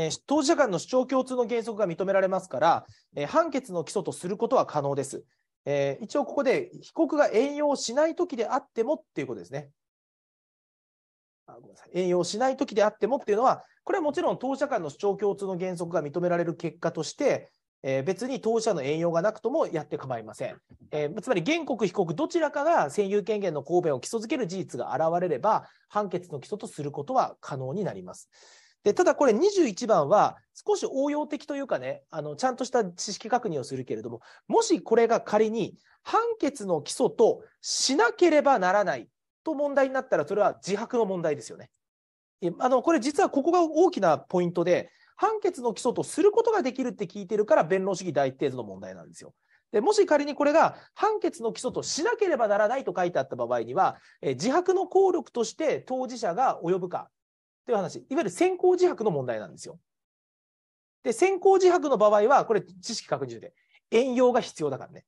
えー、当事者間の主張共通の原則が認められますから、えー、判決の基礎とすることは可能です。えー、一応ここで被告が援用しないときであってもっていうことですね。あごめんなさい援用しないときであってもっていうのは、これはもちろん当事者間の主張共通の原則が認められる結果として、えー、別に当事者の援用がなくともやって構いません。えー、つまり原告、被告、どちらかが占有権限の公弁を基礎づける事実が現れれば、判決の基礎とすることは可能になります。で、ただこれ21番は少し応用的というかね、あの、ちゃんとした知識確認をするけれども、もしこれが仮に判決の基礎としなければならないと問題になったら、それは自白の問題ですよね。あの、これ実はここが大きなポイントで、判決の基礎とすることができるって聞いてるから、弁論主義第一定図の問題なんですよ。でもし仮にこれが判決の基礎としなければならないと書いてあった場合には、え自白の効力として当事者が及ぶかという話、いわゆる先行自白の問題なんですよ。で、先行自白の場合は、これ知識拡充で、援用が必要だからね。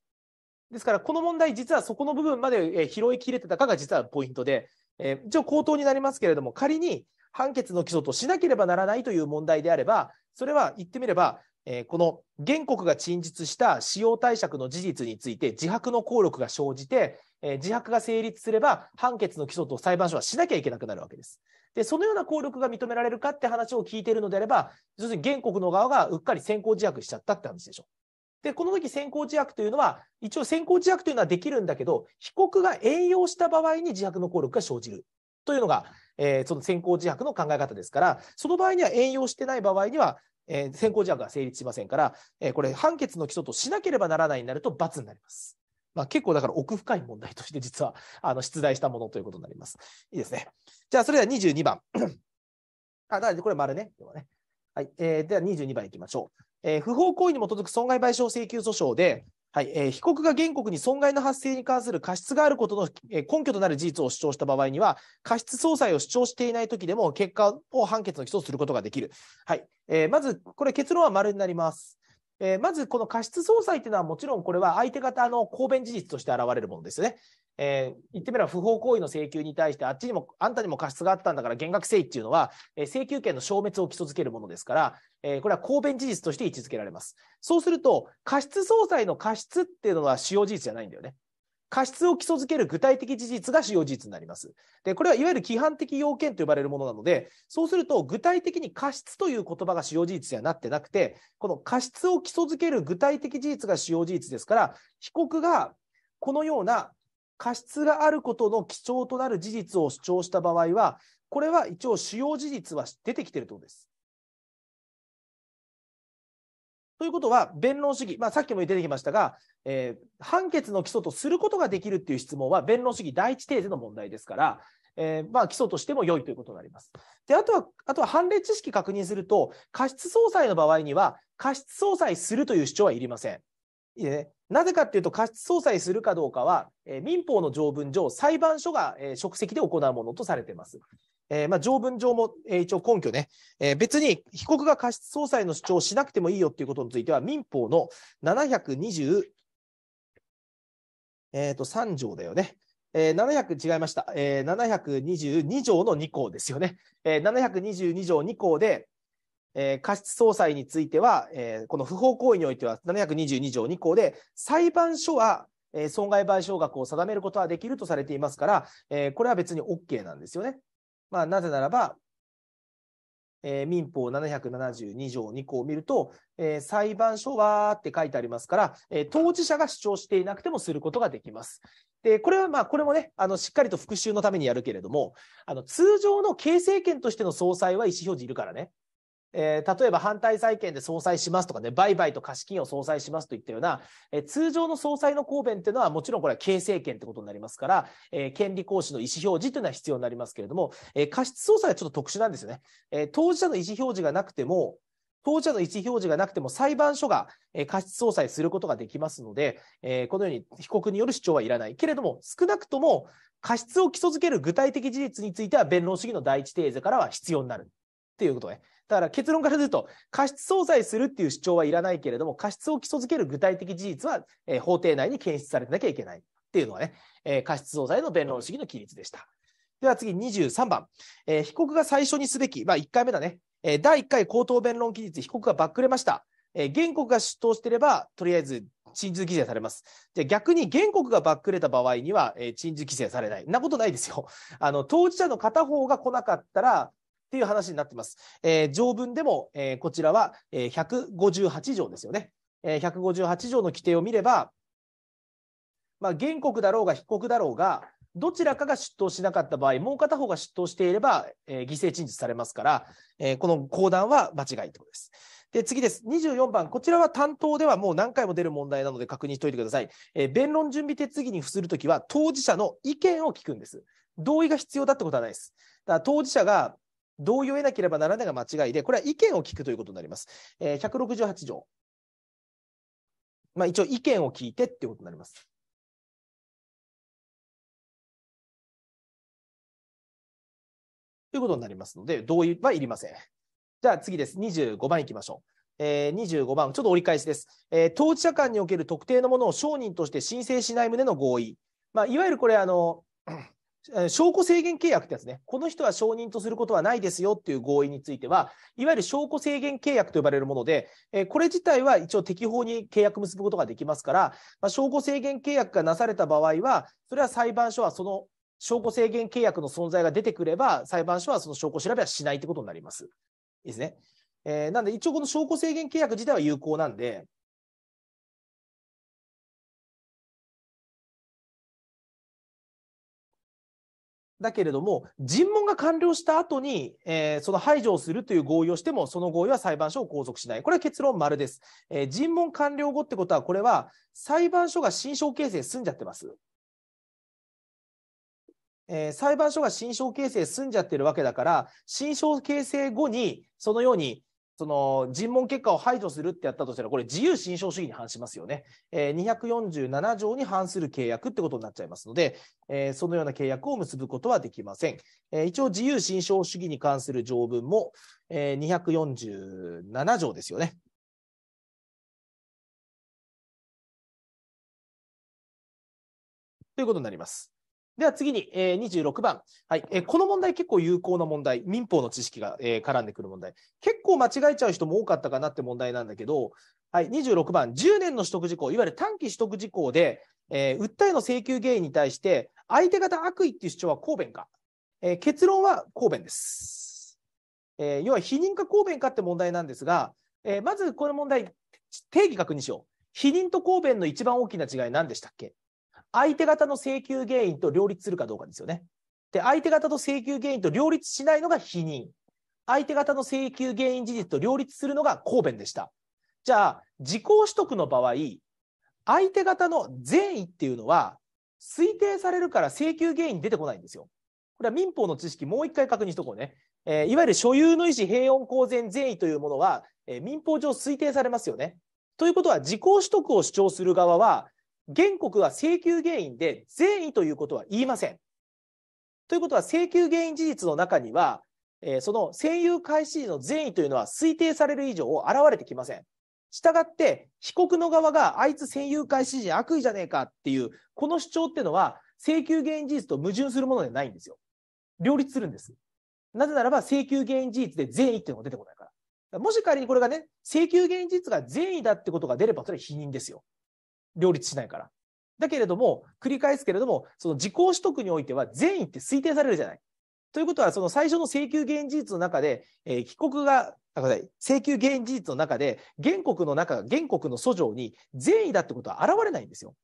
ですから、この問題、実はそこの部分まで拾いきれてたかが実はポイントで、えー、一応口頭になりますけれども、仮に判決の基礎としなければならないという問題であれば、それは言ってみれば、えー、この原告が陳述した使用貸借の事実について自白の効力が生じて、えー、自白が成立すれば判決の基礎と裁判所はしなきゃいけなくなるわけです。で、そのような効力が認められるかって話を聞いているのであれば、要するに原告の側がうっかり先行自白しちゃったって話でしょ。で、この時先行自白というのは、一応先行自白というのはできるんだけど、被告が栄養した場合に自白の効力が生じるというのが、えー、その先行自白の考え方ですから、その場合には栄養してない場合には、えー、先行自白が成立しませんから、えー、これ判決の基礎としなければならないになると罰になります。まあ、結構だから奥深い問題として実は あの出題したものということになります。いいですね。じゃあそれでは22番。あ、だからこれ丸ね。今日はねはいえー、では22番いきましょう。えー、不法行為に基づく損害賠償請求訴訟で、はいえー、被告が原告に損害の発生に関する過失があることの、え根拠となる事実を主張した場合には、過失相殺を主張していないときでも結果を判決の起訴することができる。はいえー、まず、これ結論は丸になります。えー、まずこの過失相殺というのはもちろんこれは相手方の公弁事実として現れるものですね。えー、言ってみれば不法行為の請求に対してあっちにもあんたにも過失があったんだから減額請っていうのは、えー、請求権の消滅を基礎づけるものですから、えー、これは公弁事実として位置づけられますそうすると過失相殺の過失っていうのは使用事実じゃないんだよね過失を基礎づける具体的事実が使用事実になります。で、これはいわゆる規範的要件と呼ばれるものなので、そうすると具体的に過失という言葉が使用事実にはなってなくて、この過失を基礎づける具体的事実が使用事実ですから、被告がこのような過失があることの基調となる事実を主張した場合は、これは一応使用事実は出てきてるということです。ということは、弁論主義、まあ、さっきも出てきましたが、えー、判決の基礎とすることができるっていう質問は、弁論主義第一定ーの問題ですから、えー、まあ、基礎としても良いということになります。であとは、あとは判例知識確認すると、過失相殺の場合には、過失相殺するという主張はいりません。いいね、なぜかっていうと、過失相殺するかどうかは、えー、民法の条文上、裁判所が、えー、職責で行うものとされています。えー、まあ、条文上も、えー、一応根拠ね、えー、別に被告が過失相殺の主張をしなくてもいいよということについては、民法の720、えー、と3条だよね。えー、700違いました、えー、722条の2項ですよね。えー、722条2項で、えー、過失総裁については、えー、この不法行為においては722条2項で、裁判所は、えー、損害賠償額を定めることはできるとされていますから、えー、これは別に OK なんですよね。まあ、なぜならば、えー、民法772条2項を見ると、えー、裁判所はって書いてありますから、えー、当事者が主張していなくてもすることができます。で、これはまあ、これもね、あの、しっかりと復習のためにやるけれども、あの、通常の形成権としての総裁は意思表示いるからね。えー、例えば反対債権で総裁しますとかね、売買と貸金を総裁しますといったような、えー、通常の総裁の答弁っていうのは、もちろんこれは形成権ってことになりますから、えー、権利行使の意思表示というのは必要になりますけれども、え過失総裁はちょっと特殊なんですよね。え当事者の意思表示がなくても、当事者の意思表示がなくても裁判所が過失相殺することができますので、このように被告による主張はいらない。けれども、少なくとも過失を基礎づける具体的事実については弁論主義の第一定義からは必要になるっていうことね。だから結論からすると、過失相殺するっていう主張はいらないけれども、過失を基礎づける具体的事実は、えー、法廷内に検出されてなきゃいけないっていうのはね、えー、過失相殺の弁論主義の規律でした。では次、23番、えー、被告が最初にすべき、まあ、1回目だね、え第1回口頭弁論期日、被告がバックれました。え原告が出頭していれば、とりあえず陳述規制されます。で逆に原告がバックれた場合には、えー、陳述規制されない。なことないですよ。あの当事者の片方が来なかったら、っていう話になってます。えー、条文でも、えー、こちらは、えー、158条ですよね。えー、158条の規定を見れば、まあ、原告だろうが被告だろうが、どちらかが出頭しなかった場合、もう片方が出頭していれば、えー、犠牲陳述されますから、えー、この公団は間違いということです。で次です。24番。こちらは担当ではもう何回も出る問題なので確認しておいてください。えー、弁論準備手続きに付するときは当事者の意見を聞くんです。同意が必要だってことはないです。だから当事者が同意を得なければならないが間違いで、これは意見を聞くということになります。えー、168条。まあ、一応、意見を聞いてっていうことになります。ということになりますので、同意はいりません。じゃあ次です。25番いきましょう。えー、25番、ちょっと折り返しです、えー、当事者間における特定のものを証人として申請しない旨の合意。まあ、いわゆるこれ、あの、証拠制限契約ってやつね、この人は証人とすることはないですよっていう合意については、いわゆる証拠制限契約と呼ばれるもので、えこれ自体は一応適法に契約結ぶことができますから、まあ、証拠制限契約がなされた場合は、それは裁判所はその証拠制限契約の存在が出てくれば、裁判所はその証拠調べはしないってことになります。いいですね。えー、なんで一応この証拠制限契約自体は有効なんで、だけれども、尋問が完了した後に、えー、その排除をするという合意をしても、その合意は裁判所を拘束しない。これは結論丸です。えー、尋問完了後ってことは、これは裁判所が新証形成済んじゃってます。えー、裁判所が新証形成済んじゃってるわけだから、新証形成後に、そのように、その尋問結果を排除するってやったとしたら、これ、自由心証主義に反しますよね、えー、247条に反する契約ってことになっちゃいますので、えー、そのような契約を結ぶことはできません。えー、一応、自由心証主義に関する条文も、えー、247条ですよね。ということになります。では次に、えー、26番、はいえー、この問題結構有効な問題、民法の知識が、えー、絡んでくる問題、結構間違えちゃう人も多かったかなって問題なんだけど、はい、26番、10年の取得事項、いわゆる短期取得事項で、えー、訴えの請求原因に対して、相手方悪意っていう主張は公弁か、えー、結論は公弁です。えー、要は否認か公弁かって問題なんですが、えー、まずこの問題、定義確認しよう。否認と公弁の一番大きな違い何でしたっけ相手方の請求原因と両立するかどうかですよね。で、相手方と請求原因と両立しないのが否認。相手方の請求原因事実と両立するのが公弁でした。じゃあ、時効取得の場合、相手方の善意っていうのは、推定されるから請求原因出てこないんですよ。これは民法の知識、もう一回確認しとこうね。えー、いわゆる所有の意思、平穏、公然、善意というものは、えー、民法上推定されますよね。ということは、時効取得を主張する側は、原告は請求原因で善意ということは言いません。ということは請求原因事実の中には、えー、その占有開始時の善意というのは推定される以上現れてきません。したがって被告の側があいつ占有開始時に悪意じゃねえかっていうこの主張っていうのは請求原因事実と矛盾するものではないんですよ。両立するんです。なぜならば請求原因事実で善意っていうのが出てこないから。もし仮にこれがね、請求原因事実が善意だってことが出ればそれは否認ですよ。両立しないから。だけれども、繰り返すけれども、その時効取得においては善意って推定されるじゃない。ということは、その最初の請求原因事実の中で、えー、帰国が、請求原因事実の中で、原告の中、原告の訴状に善意だってことは現れないんですよ。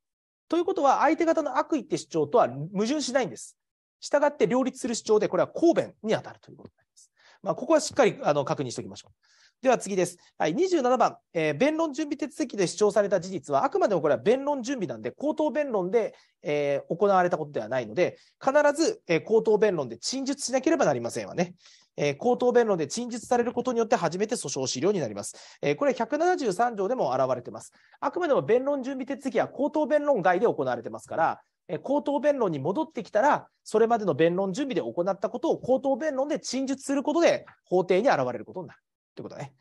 ということは、相手方の悪意って主張とは矛盾しないんです。したがって両立する主張で、これは公弁に当たるということになります。まあ、ここはしっかりあの確認しておきましょう。では次です。はい、27番、えー、弁論準備手続きで主張された事実は、あくまでもこれは弁論準備なんで、口頭弁論で、えー、行われたことではないので、必ず、えー、口頭弁論で陳述しなければなりませんわね。えー、口頭弁論で陳述されることによって初めて訴訟資料になります。えー、これ173条でも現れてます。あくまでも弁論準備手続きは口頭弁論外で行われてますから、口頭弁論に戻ってきたら、それまでの弁論準備で行ったことを口頭弁論で陳述することで法廷に現れることになる。ってことね。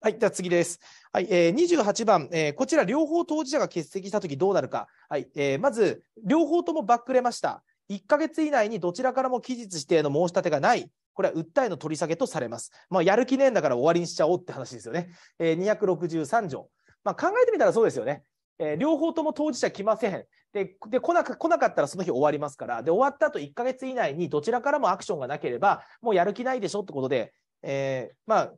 はい、では次です。はい、えー、28番、えー、こちら両方当事者が欠席したときどうなるか。はい、えー、まず、両方ともバックれました。1ヶ月以内にどちらからも期日指定の申し立てがない。これは訴えの取り下げとされます。まあ、やる気ねえんだから終わりにしちゃおうって話ですよね。えー、263条。まあ、考えてみたらそうですよね。えー、両方とも当事者来ません。で、で来な来なかったらその日終わりますから、で、終わった後1ヶ月以内にどちらからもアクションがなければ、もうやる気ないでしょってことで、えー、まあ、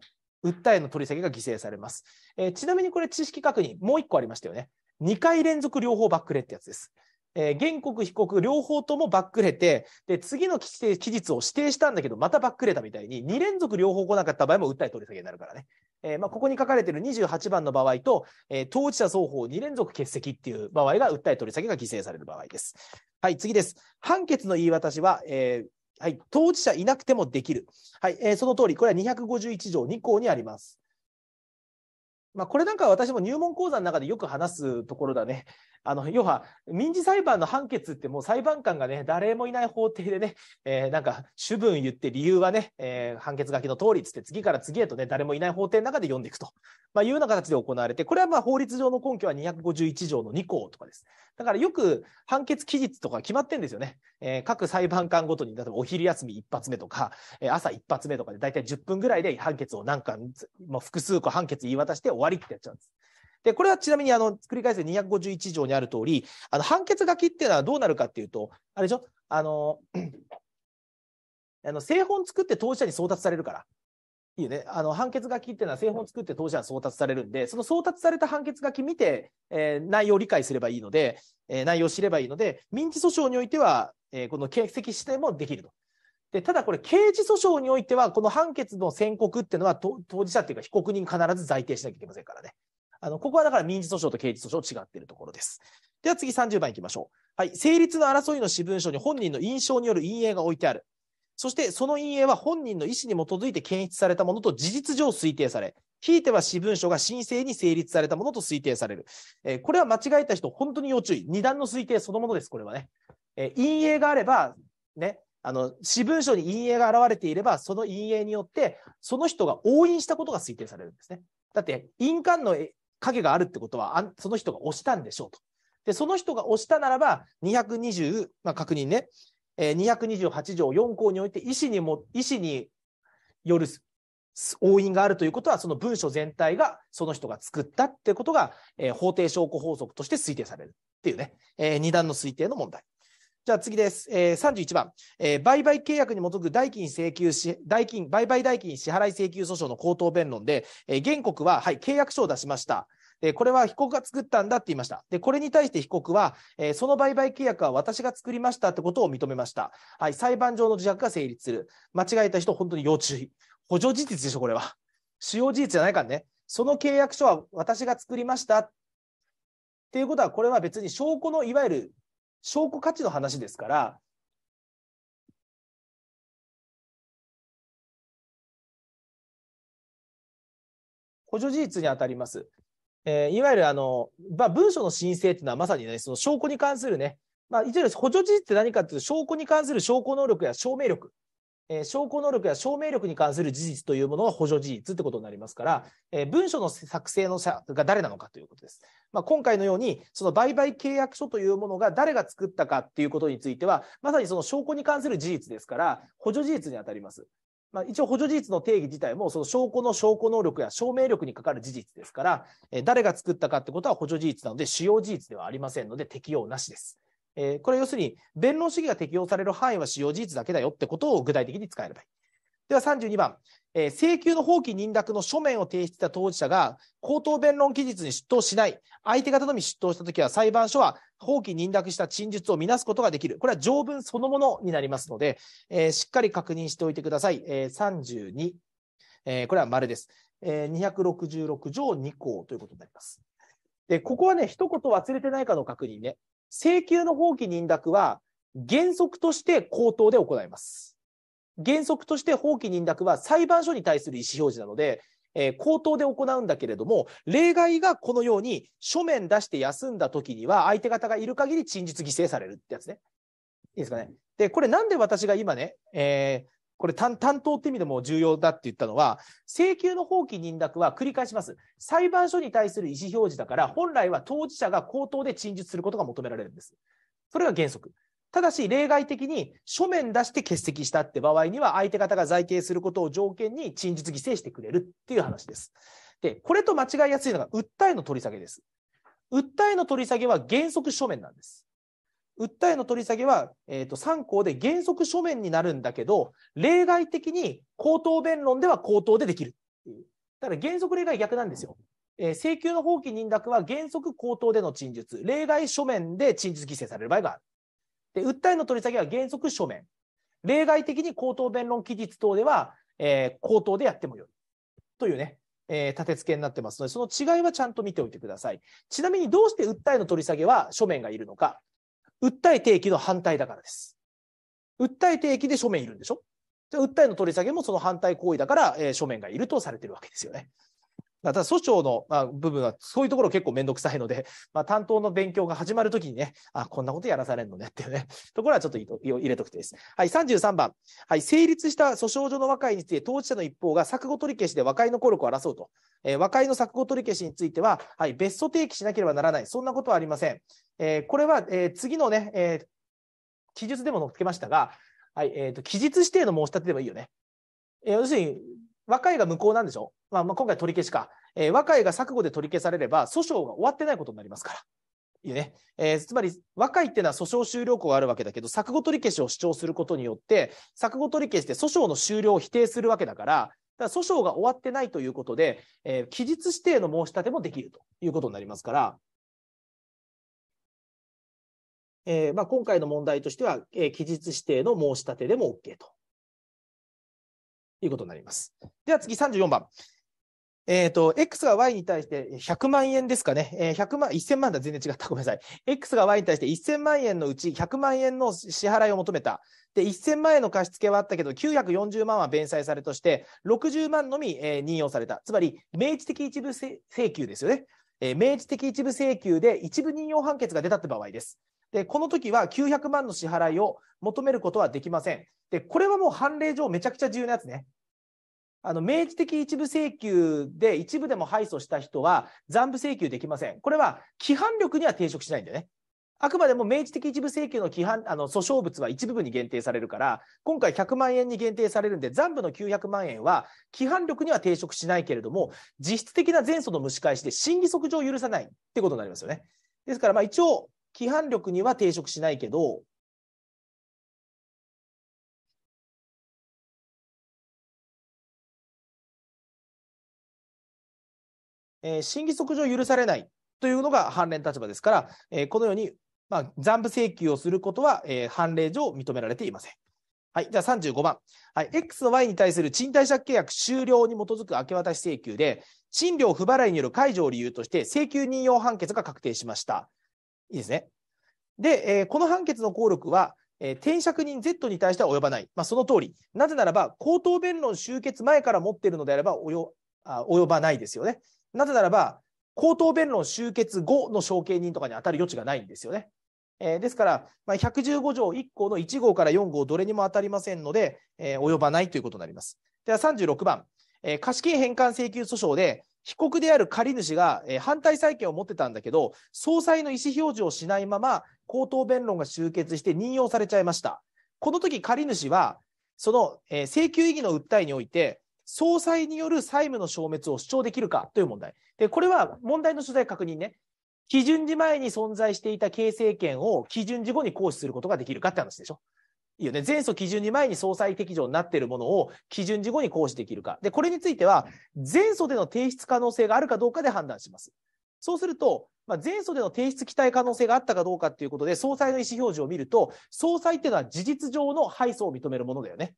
訴えの取り下げが犠牲されます、えー、ちなみにこれ知識確認、もう1個ありましたよね。2回連続両方バックレってやつです。えー、原告、被告、両方ともバックレて、で、次の期日を指定したんだけど、またバックレたみたいに、2連続両方来なかった場合も訴え取り下げになるからね。えー、まあ、ここに書かれている28番の場合と、えー、当事者双方2連続欠席っていう場合が、訴え取り下げが犠牲される場合です。はい、次です。判決の言い渡しは、えー、はい、当事者いなくてもできる。はい、えー、その通り、これは251条2項にあります。まあ、これなんか私も入門講座の中でよく話すところだね。あの、要は、民事裁判の判決ってもう裁判官がね、誰もいない法廷でね、えー、なんか、主文言って理由はね、えー、判決書きの通りつって次から次へとね、誰もいない法廷の中で読んでいくと、まあ、いうような形で行われて、これはまあ法律上の根拠は251条の2項とかです。だからよく判決期日とか決まってんですよね。えー、各裁判官ごとに、例えばお昼休み一発目とか、えー、朝一発目とかで大体10分ぐらいで判決を何回、まあ、複数個判決言い渡して終わりってやっちゃうんです。で、これはちなみに、あの、繰り返す251条にある通り、あの、判決書きっていうのはどうなるかっていうと、あれでしょあの、あの製本作って当事者に送達されるから。いいね、あの判決書きっていうのは製本を作って当事者に送達されるんで、その送達された判決書き見て、えー、内容を理解すればいいので、えー、内容を知ればいいので、民事訴訟においては、えー、この欠席指定もできると。でただこれ、刑事訴訟においては、この判決の宣告っていうのは当事者っていうか被告人必ず在定しなきゃいけませんからね。あのここはだから民事訴訟と刑事訴訟違っているところです。では次30番いきましょう。はい。成立の争いの私文書に本人の印象による陰影が置いてある。そしてその陰影は本人の意思に基づいて検出されたものと事実上推定され、ひいては私文書が申請に成立されたものと推定される。えー、これは間違えた人、本当に要注意。二段の推定そのものです、これはね。えー、陰影があれば、ね、あの、私文書に陰影が現れていれば、その陰影によって、その人が押印したことが推定されるんですね。だって、印鑑の影があるってことは、その人が押したんでしょうと。で、その人が押したならば、220、まあ、確認ね、228条4項において医師にも医師による押印があるということはその文書全体がその人が作ったっていうことが、えー、法定証拠法則として推定されるっていうね、えー、2段の推定の問題。じゃあ次です。えー、31番、えー、売買契約に基づく代金請求し、代金、売買代金支払い請求訴訟の口頭弁論で、えー、原告は、はい、契約書を出しました。で、これは被告が作ったんだって言いました。で、これに対して被告は、えー、その売買契約は私が作りましたってことを認めました。はい、裁判上の自白が成立する。間違えた人、本当に要注意。補助事実でしょ、これは。使用事実じゃないからね。その契約書は私が作りましたっていうことは、これは別に証拠のいわゆる証拠価値の話ですから、補助事実にあたります。えー、いわゆるあの、まあ、文書の申請っていうのはまさにね、その証拠に関するね、まあ、一応補助事実って何かっていうと、証拠に関する証拠能力や証明力、えー、証拠能力や証明力に関する事実というものが補助事実ってことになりますから、えー、文書の作成の者が誰なのかということです。まあ、今回のように、その売買契約書というものが誰が作ったかっていうことについては、まさにその証拠に関する事実ですから、補助事実にあたります。まあ、一応補助事実の定義自体もその証拠の証拠能力や証明力にかかる事実ですから、え誰が作ったかってことは補助事実なので主要事実ではありませんので適用なしです。えこれ要するに弁論主義が適用される範囲は主要事実だけだよってことを具体的に使えればいい。では32番、えー、請求の放棄認諾の書面を提出した当事者が口頭弁論期日に出頭しない、相手方のみ出頭したときは裁判所は放棄認諾した陳述を見なすことができる。これは条文そのものになりますので、えー、しっかり確認しておいてください。えー、32、えー、これは丸です。えー、266条2項ということになります。で、ここはね、一言忘れてないかの確認ね。請求の放棄認諾は原則として口頭で行います。原則として放棄認諾は裁判所に対する意思表示なので、えー、口頭で行うんだけれども、例外がこのように書面出して休んだ時には、相手方がいる限り陳述犠牲されるってやつね。いいですかね。で、これなんで私が今ね、えー、これ担当って意味でも重要だって言ったのは、請求の放棄認諾は繰り返します。裁判所に対する意思表示だから、本来は当事者が口頭で陳述することが求められるんです。それが原則。ただし、例外的に書面出して欠席したって場合には、相手方が在刑することを条件に陳述犠牲してくれるっていう話です。で、これと間違いやすいのが、訴えの取り下げです。訴えの取り下げは原則書面なんです。訴えの取り下げは、えーと、参考で原則書面になるんだけど、例外的に口頭弁論では口頭でできるっていう。だから原則例外逆なんですよ。えー、請求の放棄認諾は原則口頭での陳述、例外書面で陳述規制される場合がある。で、訴えの取り下げは原則書面。例外的に口頭弁論期日等では、えー、口頭でやってもよい。というね、えー、立て付けになってますので、その違いはちゃんと見ておいてください。ちなみにどうして訴えの取り下げは書面がいるのか。訴え定期の反対だからです。訴え定期で書面いるんでしょ訴えの取り下げもその反対行為だから、えー、書面がいるとされてるわけですよね。また訴訟の、まあ、部分はそういうところ結構面倒くさいので、まあ、担当の勉強が始まるときにね、あ、こんなことやらされるのねっていうね、ところはちょっと入れとくといいです。はい、33番。はい、成立した訴訟上の和解について当事者の一方が錯誤取り消しで和解の効力を争うと。えー、和解の錯誤取り消しについては、はい、別訴提起しなければならない。そんなことはありません。えー、これは、えー、次のね、えー、記述でも載っけましたが、はい、えっ、ー、と、記述指定の申し立てでもいいよね。えー、要するに、和解が無効なんでしょまあ、まあ今回取り消しか、えー、和解が錯誤で取り消されれば、訴訟が終わってないことになりますから。いいねえー、つまり和解っていうのは訴訟終了後があるわけだけど錯誤取り消しを主張することによって錯誤取り消しで訴訟の終了を否定するわけだからだ訴訟が終わってないということで、えー、期日指定の申し立てもできるということになりますから、えーまあ、今回の問題としては、えー、期日指定の申し立てでも OK ということになります。では次34番。えっ、ー、と、X が Y に対して100万円ですかね。えー、100万、1000万だ、全然違った。ごめんなさい。X が Y に対して1000万円のうち100万円の支払いを求めた。で、1000万円の貸付はあったけど、940万は弁済されとして、60万のみ、えー、任用された。つまり、明示的一部請求ですよね。えー、明示的一部請求で一部任用判決が出たって場合です。で、この時は900万の支払いを求めることはできません。で、これはもう判例上めちゃくちゃ重要なやつね。あの、明示的一部請求で一部でも敗訴した人は残部請求できません。これは規範力には抵触しないんだよね。あくまでも明示的一部請求の規範、あの、訴訟物は一部分に限定されるから、今回100万円に限定されるんで、残部の900万円は規範力には抵触しないけれども、実質的な前訴の蒸し返しで審議則上許さないってことになりますよね。ですから、まあ一応、規範力には抵触しないけど、えー、審議則上許されないというのが判例の立場ですから、えー、このように、まあ、残部請求をすることは、えー、判例上認められていません。はい、じゃあ35番、はい、X と Y に対する賃貸借契約終了に基づく明け渡し請求で、賃料不払いによる解除を理由として請求任用判決が確定しました。いいですね。で、えー、この判決の効力は、えー、転借人 Z に対しては及ばない、まあ、その通り、なぜならば、口頭弁論終結前から持っているのであればあ及ばないですよね。なぜならば、口頭弁論終結後の承継人とかに当たる余地がないんですよね。えー、ですから、まあ、115条1項の1号から4号、どれにも当たりませんので、えー、及ばないということになります。では36番、えー、貸金返還請求訴訟で、被告である借主が、えー、反対債権を持ってたんだけど、総裁の意思表示をしないまま、口頭弁論が終結して任用されちゃいました。この時、借主は、その、えー、請求意義の訴えにおいて、総裁による債務の消滅を主張できるかという問題。で、これは問題の所在確認ね。基準時前に存在していた形成権を基準時後に行使することができるかって話でしょ。いいよね。前訴基準時前に総裁適場になっているものを基準時後に行使できるか。で、これについては、前訴での提出可能性があるかどうかで判断します。そうすると、まあ、前訴での提出期待可能性があったかどうかっていうことで、総裁の意思表示を見ると、総裁っていうのは事実上の敗訴を認めるものだよね。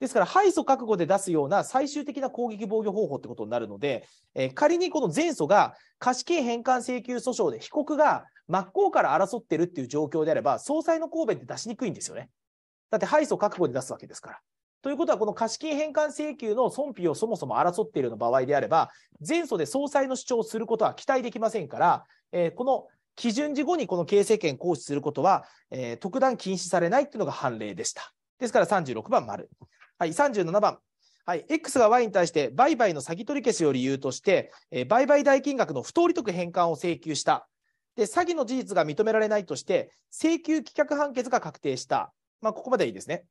ですから、敗訴覚悟で出すような最終的な攻撃防御方法ってことになるので、えー、仮にこの前訴が貸金返還請求訴訟で被告が真っ向から争ってるっていう状況であれば、総裁の答弁って出しにくいんですよね。だって敗訴覚悟で出すわけですから。ということは、この貸金返還請求の損費をそもそも争っているような場合であれば、前訴で総裁の主張をすることは期待できませんから、えー、この基準時後にこの形成権行使することは、えー、特段禁止されないっていうのが判例でした。ですから36番丸。はい、37番。はい、X が Y に対して売買の詐欺取り消しを理由として、えー、売買代金額の不当利得返還を請求した。で、詐欺の事実が認められないとして、請求棄却判決が確定した。まあ、ここまでいいですね。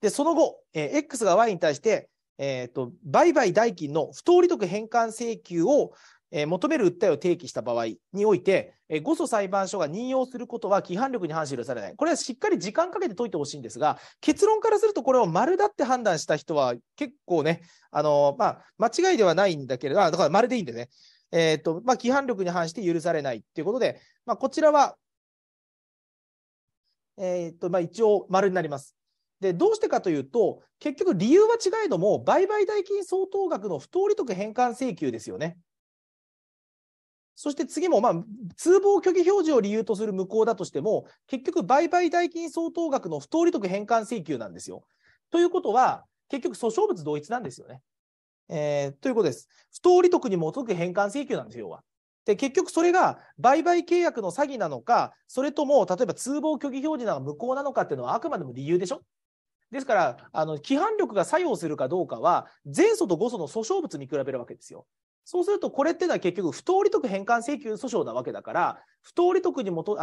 で、その後、えー、X が Y に対して、えーと売買代金の不当利得返還請求を、求める訴えを提起した場合において、誤訴裁判所が任用することは規範力に反し許されない、これはしっかり時間かけて解いてほしいんですが、結論からすると、これを丸だって判断した人は結構ね、あのまあ、間違いではないんだけれど、だから丸でいいんでね、えーとまあ、規範力に反して許されないということで、まあ、こちらは、えーとまあ、一応、丸になります。でどうしてかというと、結局、理由は違えども、売買代金相当額の不当利得返還請求ですよね。そして次も、まあ、通報虚偽表示を理由とする無効だとしても、結局、売買代金相当額の不当利得返還請求なんですよ。ということは、結局、訴訟物同一なんですよね。えー、ということです。不当利得に基づく返還請求なんですよ、要は。で、結局それが売買契約の詐欺なのか、それとも、例えば通報虚偽表示なのか無効なのかっていうのはあくまでも理由でしょですから、あの、規範力が作用するかどうかは、前訴と後訴の訴訟物に比べるわけですよ。そうすると、これっていうのは結局、不当利得返還請求訴訟なわけだから、不当利得に基、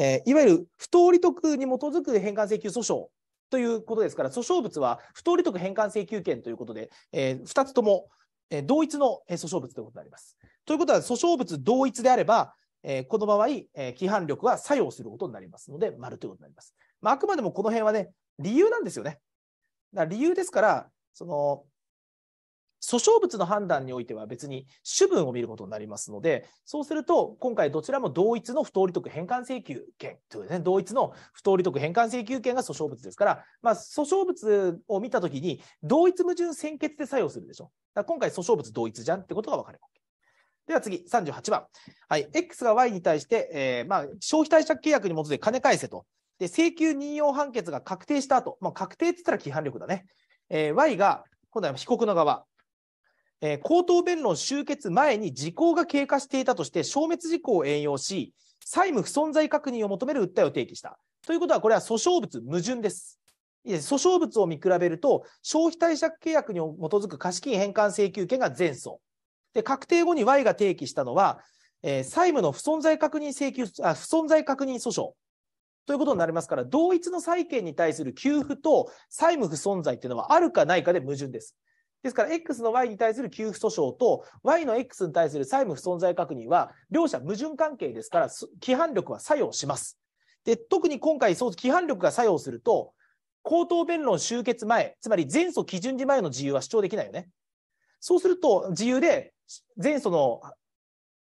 えー、いわゆる不当利得に基づく返還請求訴訟ということですから、訴訟物は不当利得返還請求権ということで、えー、つとも、えー、同一の訴訟物ということになります。ということは、訴訟物同一であれば、えー、この場合、えー、規範力は作用することになりますので、丸ということになります。まあ、あくまでもこの辺はね、理由なんですよね。だ理由ですから、その、訴訟物の判断においては別に主文を見ることになりますので、そうすると、今回どちらも同一の不当利得返還請求権というね、同一の不当利得返還請求権が訴訟物ですから、まあ、訴訟物を見たときに、同一矛盾先決で作用するでしょ。だ今回訴訟物同一じゃんってことが分かるわけ。では次、38番。はい、X が Y に対して、えーまあ、消費貸借契約に基づいて金返せと。で、請求任用判決が確定した後、まあ、確定って言ったら規範力だね。えー、y が、今度は被告の側。えー、口頭弁論終結前に時効が経過していたとして消滅時効を援用し、債務不存在確認を求める訴えを提起した。ということは、これは訴訟物、矛盾です。訴訟物を見比べると、消費貸借契約に基づく貸金返還請求権が前走。で、確定後に Y が提起したのは、えー、債務の不存在確認請求あ、不存在確認訴訟ということになりますから、同一の債権に対する給付と債務不存在というのはあるかないかで矛盾です。ですから、X の Y に対する給付訴訟と、Y の X に対する債務不存在確認は、両者矛盾関係ですから、規範力は作用します。で、特に今回、そう、規範力が作用すると、口頭弁論終結前、つまり前訴基準時前の自由は主張できないよね。そうすると、自由で前訴の、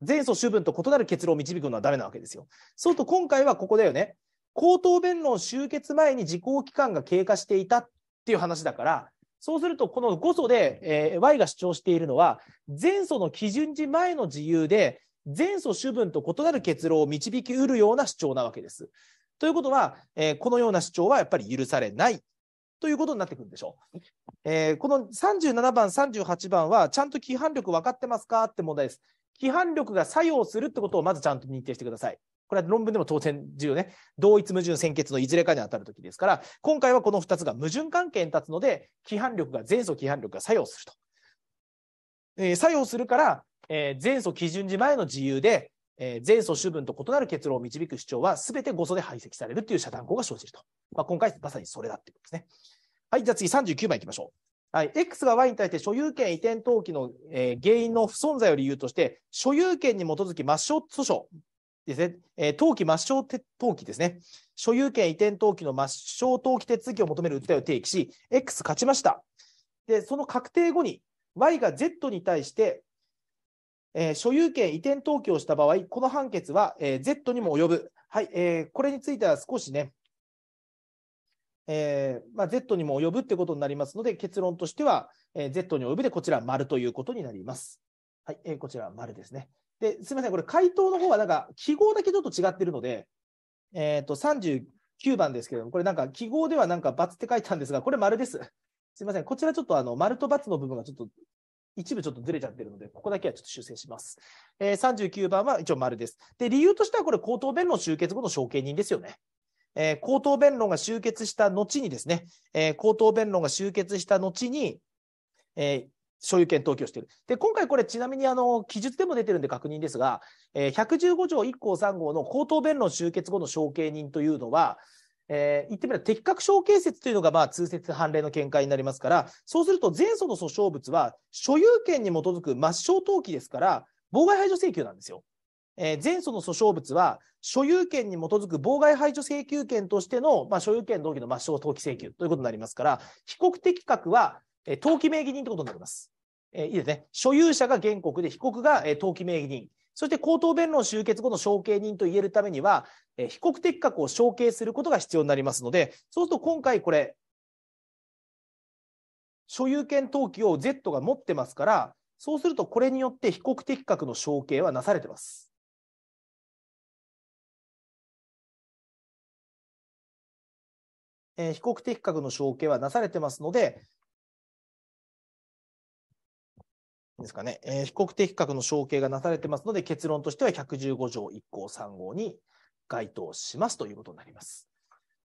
前訴主文と異なる結論を導くのはダメなわけですよ。そうすると、今回はここだよね。口頭弁論終結前に時効期間が経過していたっていう話だから、そうすると、この5素で、えー、Y が主張しているのは、前素の基準時前の自由で、前素主文と異なる結論を導きうるような主張なわけです。ということは、えー、このような主張はやっぱり許されないということになってくるんでしょう。えー、この37番、38番は、ちゃんと規範力分かってますかって問題です。規範力が作用するってことをまずちゃんと認定してください。これは論文でも当然重要ね。同一矛盾先決のいずれかに当たるときですから、今回はこの2つが矛盾関係に立つので、規範力が、前素規範力が作用すると。えー、作用するから、えー、前素基準時前の自由で、えー、前素主文と異なる結論を導く主張はすべて誤素で排斥されるという遮断項が生じると。まあ、今回まさにそれだっていうことですね。はい、じゃあ次39枚いきましょう。はい、X が Y に対して所有権移転登記の、えー、原因の不存在を理由として、所有権に基づき抹消訴訟、ですね、えー、登記抹消登記ですね、所有権移転登記の抹消登記手続きを求める訴えを提起し、X 勝ちました。で、その確定後に、Y が Z に対して、えー、所有権移転登記をした場合、この判決は、えー、Z にも及ぶ。はい、えー、これについては少しね、えーまあ、Z にも及ぶってことになりますので、結論としては、えー、Z に及ぶで、こちら、丸ということになります。はい、えー、こちら、丸ですね。で、すみません、これ回答の方はなんか記号だけちょっと違ってるので、えっ、ー、と、39番ですけれども、これなんか記号ではなんか×って書いたんですが、これ丸です。すみません、こちらちょっとあの、丸と×の部分がちょっと一部ちょっとずれちゃってるので、ここだけはちょっと修正します。えー、39番は一応丸です。で、理由としてはこれ、口頭弁論集結後の証券人ですよね。えー、口頭弁論が終結した後にですね、えー、口頭弁論が終結した後に、えー、所有権登記をしている。で、今回これちなみにあの、記述でも出てるんで確認ですが、えー、115条1項3号の口頭弁論終結後の承継人というのは、えー、言ってみれば適格承継説というのが、まあ、通説判例の見解になりますから、そうすると前訴の訴訟物は所有権に基づく抹消登記ですから、妨害排除請求なんですよ。えー、前訴の訴訟物は所有権に基づく妨害排除請求権としての、まあ、所有権同記の抹消登記請求ということになりますから、被告的格は、えー、登記名義人ということになります。えー、いいですね、所有者が原告で被告が、えー、登記名義人、そして口頭弁論終結後の承継人と言えるためには、えー、被告的確を承継することが必要になりますので、そうすると今回これ、所有権登記を Z が持ってますから、そうするとこれによって被告的確の承継はなされてます。えー、被告的格の承継はなされてますので、ですかね、えー、被告的確の承継がなされてますので、結論としては115条1項3号に該当しますということになります。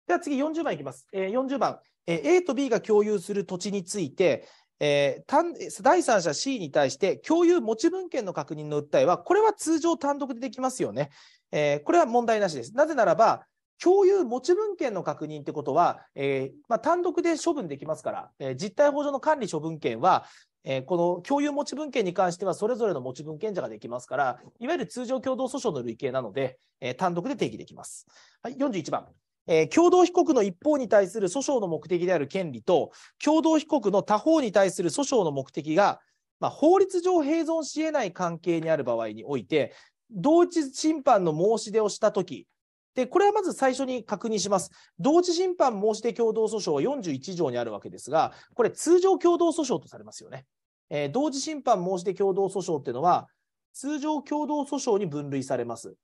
では次40番いきます。えー、40番、えー、A と B が共有する土地について、えー、第三者 C に対して共有持ち分権の確認の訴えは、これは通常単独でできますよね。えー、これは問題なしです。なぜならば、共有持ち分権の確認ってことは、えーまあ、単独で処分できますから、えー、実態法上の管理処分権は、えー、この共有持ち分権に関しては、それぞれの持ち分権者ができますから、いわゆる通常共同訴訟の類型なので、えー、単独で定義できます。はい、41番。えー、共同被告の一方に対する訴訟の目的である権利と、共同被告の他方に対する訴訟の目的が、まあ、法律上併存し得ない関係にある場合において、同一審判の申し出をしたとき、で、これはまず最初に確認します。同時審判申し出共同訴訟は41条にあるわけですが、これ通常共同訴訟とされますよね。えー、同時審判申し出共同訴訟っていうのは、通常共同訴訟に分類されます。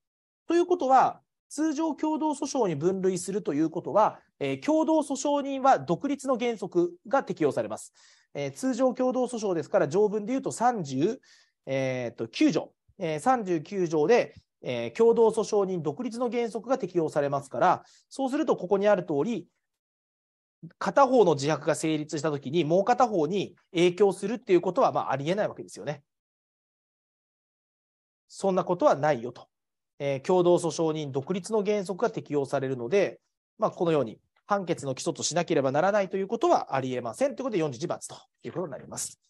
ということは、通常共同訴訟に分類するということは、えー、共同訴訟人は独立の原則が適用されます。えー、通常共同訴訟ですから、条文でいうと39、えー、と9条、えー、39条で、えー、共同訴訟人独立の原則が適用されますから、そうするとここにある通り、片方の自白が成立したときに、もう片方に影響するっていうことはまあありえないわけですよね。そんなことはないよと。えー、共同訴訟人独立の原則が適用されるので、まあ、このように判決の基礎としなければならないということはありえませんということで4 2罰ということになります。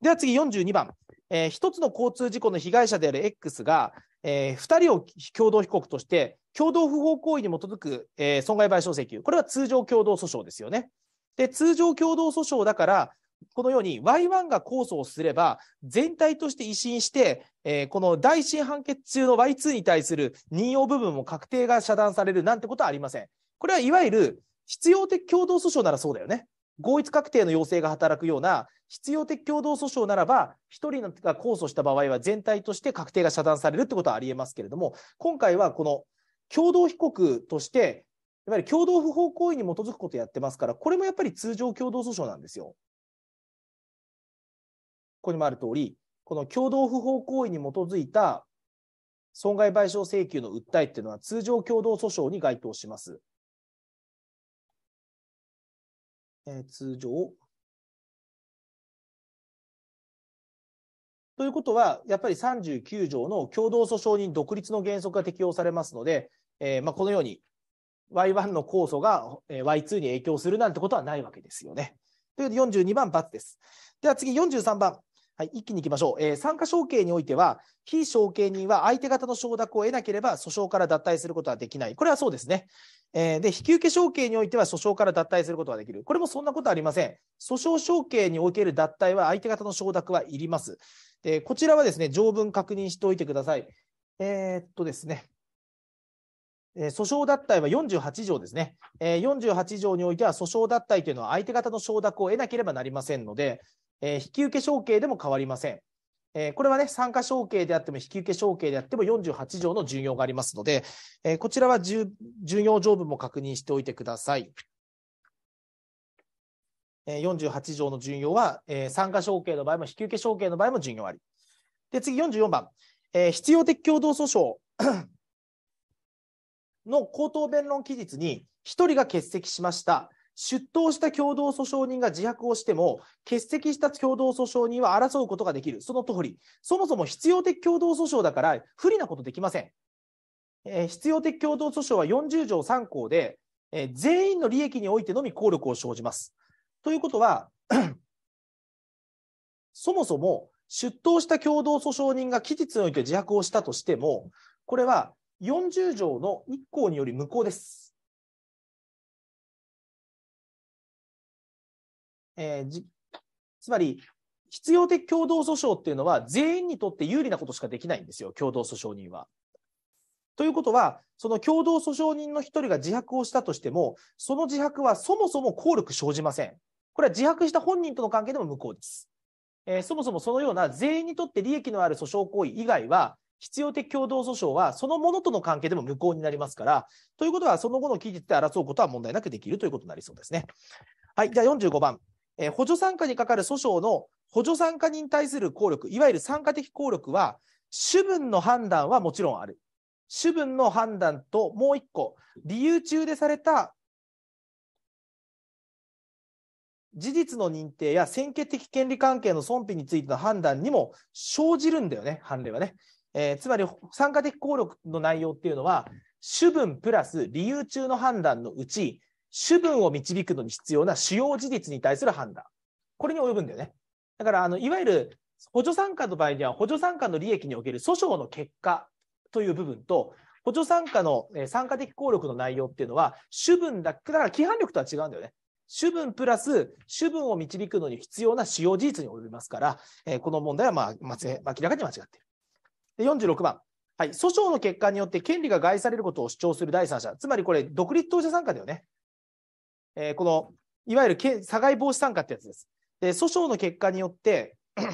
では次42番、えー、1つの交通事故の被害者である X がえー、2人を共同被告として、共同不法行為に基づく、えー、損害賠償請求、これは通常共同訴訟ですよね。で、通常共同訴訟だから、このように Y1 が控訴をすれば、全体として威新して、えー、この大審判決中の Y2 に対する任用部分も確定が遮断されるなんてことはありません。これはいわゆる必要的共同訴訟ならそうだよね。合一確定の要請が働くような必要的共同訴訟ならば、1人が控訴した場合は全体として確定が遮断されるってことはありえますけれども、今回はこの共同被告として、いわゆる共同不法行為に基づくことをやってますから、これもやっぱり通常共同訴訟なんですよ。ここにもある通り、この共同不法行為に基づいた損害賠償請求の訴えっていうのは通常共同訴訟に該当します。えー、通常。ということは、やっぱり39条の共同訴訟人独立の原則が適用されますので、えー、まあ、このように Y1 の控訴が Y2 に影響するなんてことはないわけですよね。という42番、×です。では次43番。はい、一気にいきましょう、えー、参加承継においては、非承継人は相手方の承諾を得なければ訴訟から脱退することはできない。これはそうですね。えー、で、引き受け承継においては訴訟から脱退することはできる。これもそんなことありません。訴訟承継における脱退は相手方の承諾はいります。で、こちらはですね、条文確認しておいてください。えー、っとですね。訴訟脱退は48条ですね、48条においては訴訟脱退というのは相手方の承諾を得なければなりませんので、引き受け承継でも変わりません。これはね、参加承継であっても、引き受け承継であっても48条の順用がありますので、こちらは順用条文も確認しておいてください。48条の順用は、参加承継の場合も、引き受け承継の場合も順用あり。で、次44番、必要的共同訴訟の口頭弁論期日に1人が欠席しました。出頭した共同訴訟人が自白をしても、欠席した共同訴訟人は争うことができる。その通り。そもそも必要的共同訴訟だから、不利なことできません。えー、必要的共同訴訟は40条3項で、えー、全員の利益においてのみ効力を生じます。ということは、そもそも出頭した共同訴訟人が期日において自白をしたとしても、これは40条の1項により無効です。えー、じつまり、必要的共同訴訟っていうのは、全員にとって有利なことしかできないんですよ、共同訴訟人は。ということは、その共同訴訟人の一人が自白をしたとしても、その自白はそもそも効力生じません。これは自白した本人との関係でも無効です。えー、そもそもそのような全員にとって利益のある訴訟行為以外は、必要的共同訴訟はそのものとの関係でも無効になりますから、ということはその後の期日で争うことは問題なくできるということになりそうですね。はい、じゃあ45番、えー、補助参加に係る訴訟の補助参加人に対する効力、いわゆる参加的効力は、主文の判断はもちろんある。主文の判断ともう1個、理由中でされた事実の認定や先決的権利関係の損否についての判断にも生じるんだよね、判例はね。えー、つまり参加的効力の内容っていうのは主文プラス理由中の判断のうち主文を導くのに必要な主要事実に対する判断これに及ぶんだよねだからあのいわゆる補助参加の場合には補助参加の利益における訴訟の結果という部分と補助参加の参加的効力の内容っていうのは主文だだから規範力とは違うんだよね主文プラス主文を導くのに必要な主要事実に及びますから、えー、この問題は、まあ、ま明らかに間違っている。で46番、はい、訴訟の結果によって権利が害されることを主張する第三者、つまりこれ、独立当事者参加だよね。えー、このいわゆる差害防止参加ってやつです。で訴訟の結果によって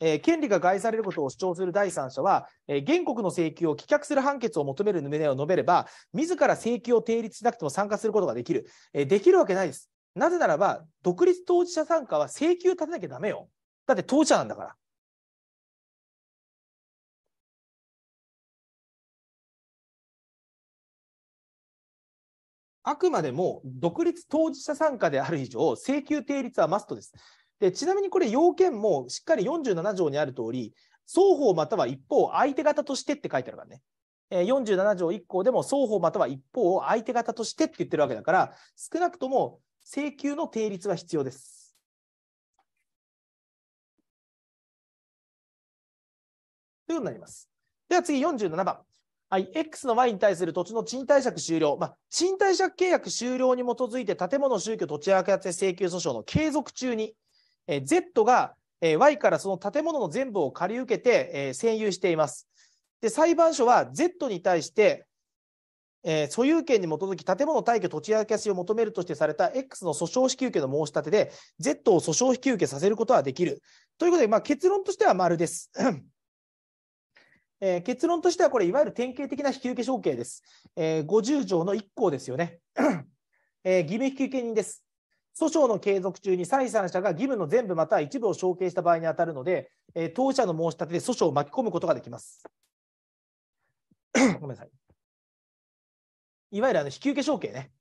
えー、権利が害されることを主張する第三者は、えー、原告の請求を棄却する判決を求める旨を述べれば、自ら請求を定立しなくても参加することができる。えー、できるわけないです。なぜならば、独立当事者参加は請求立てなきゃだめよ。だって当事者なんだから。あくまでも独立当事者参加である以上、請求定率はマストです。でちなみにこれ、要件もしっかり47条にある通り、双方または一方、相手方としてって書いてあるからね。47条1項でも双方または一方を相手方としてって言ってるわけだから、少なくとも請求の定率は必要です。ということになります。では次47番。はい、X の Y に対する土地の賃貸借終了、まあ、賃貸借契約終了に基づいて建物、宗教、土地役け請求訴訟の継続中に、え Z が、え Y からその建物の全部を借り受けて、えー、占有しています。で裁判所は Z に対して、えー、所有権に基づき建物退去土地明け足を求めるとしてされた X の訴訟引き受けの申し立てで Z を訴訟引き受けさせることはできる。ということで、まあ、結論としては丸です。えー、結論としてはこれいわゆる典型的な引受承継です、えー、50条の1項ですよね、えー、義務引受人です訴訟の継続中に再三者が義務の全部または一部を承継した場合に当たるので、えー、当事者の申し立てで訴訟を巻き込むことができます ごめんなさいいわゆるあの引受承継ね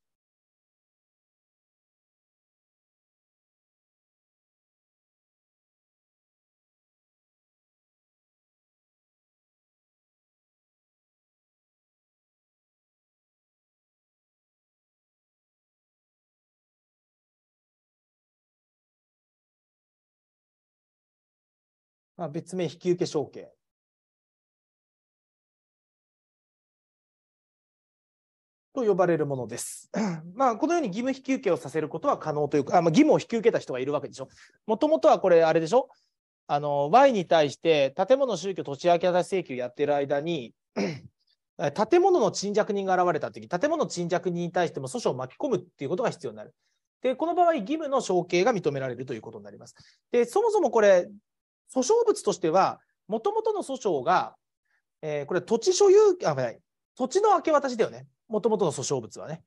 まあ、別名引き受け承継。と呼ばれるものです。まあ、このように義務引き受けをさせることは可能というか、あまあ、義務を引き受けた人がいるわけでしょ。もともとはこれ、あれでしょあの、Y に対して建物宗教土地明け渡し請求やってる間に、建物の沈着人が現れた時、建物沈着人に対しても訴訟を巻き込むっていうことが必要になる。で、この場合、義務の承継が認められるということになります。で、そもそもこれ、訴訟物としては、もともとの訴訟が、えー、これ土地所有、あ、土地の明け渡しだよね。もともとの訴訟物はね。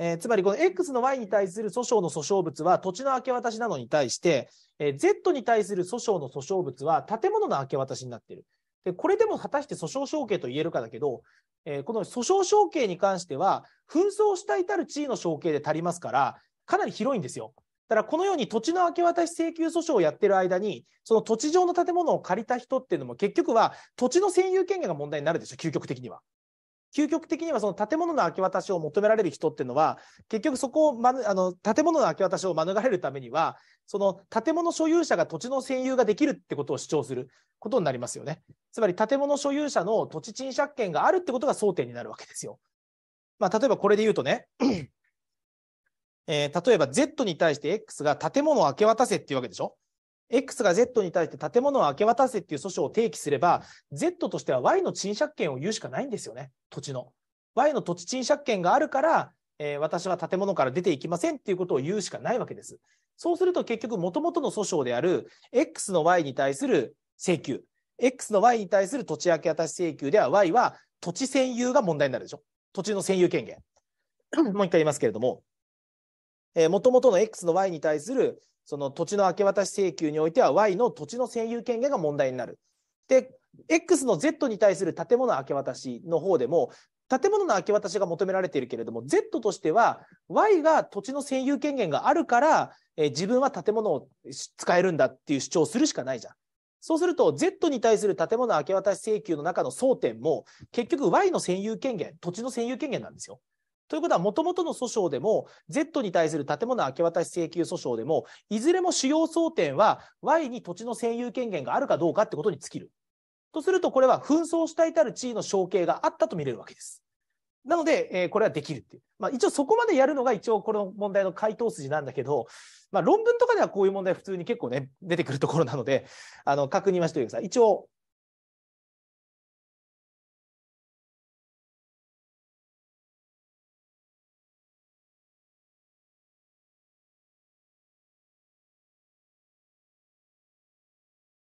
えー、つまりこの X の Y に対する訴訟の訴訟物は土地の明け渡しなのに対して、えー、Z に対する訴訟の訴訟物は建物の明け渡しになっている。で、これでも果たして訴訟承継と言えるかだけど、えー、この訴訟承継に関しては、紛争したいたる地位の承継で足りますから、かなり広いんですよ。だからこのように土地の明け渡し請求訴訟をやってる間に、その土地上の建物を借りた人っていうのも結局は土地の占有権限が問題になるでしょ、究極的には。究極的にはその建物の明け渡しを求められる人っていうのは、結局そこを、ま、あの建物の明け渡しを免れるためには、その建物所有者が土地の占有ができるってことを主張することになりますよね。つまり建物所有者の土地賃借権があるってことが争点になるわけですよ。まあ、例えばこれで言うとねえー、例えば Z に対して X が建物を明け渡せっていうわけでしょ X が Z に対して建物を明け渡せっていう訴訟を提起すれば、Z としては Y の賃借権を言うしかないんですよね、土地の。Y の土地賃借権があるから、えー、私は建物から出ていきませんっていうことを言うしかないわけです。そうすると結局、元々の訴訟である X の Y に対する請求、X の Y に対する土地明け渡し請求では Y は土地占有が問題になるでしょ。土地の占有権限。もう一回言いますけれども、えー、元々の X の Y に対するその土地の明け渡し請求においては Y の土地の占有権限が問題になる。で、X の Z に対する建物明け渡しの方でも建物の明け渡しが求められているけれども Z としては Y が土地の占有権限があるから、えー、自分は建物を使えるんだっていう主張するしかないじゃん。そうすると Z に対する建物明け渡し請求の中の争点も結局 Y の占有権限土地の占有権限なんですよ。ということは、もともとの訴訟でも、Z に対する建物明け渡し請求訴訟でも、いずれも主要争点は、Y に土地の占有権限があるかどうかってことに尽きる。とすると、これは紛争主体たる地位の承継があったと見れるわけです。なので、えー、これはできるっていう。まあ、一応そこまでやるのが一応この問題の回答筋なんだけど、まあ、論文とかではこういう問題普通に結構ね、出てくるところなので、あの、確認はしておいてください。一応、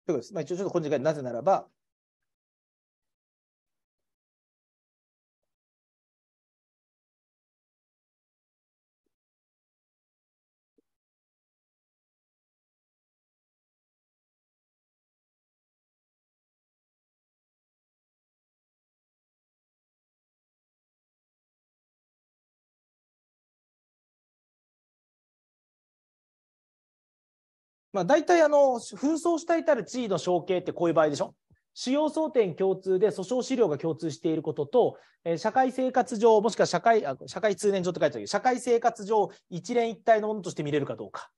ということです。まあ、一応ちょっと今時間なぜならば、まあ、大体あの紛争主体たる地位の承継ってこういう場合でしょ主要争点共通で訴訟資料が共通していることと、えー、社会生活上もしくは社会あ社会通念上って書いてあるけど社会生活上一連一体のものとして見れるかどうかっ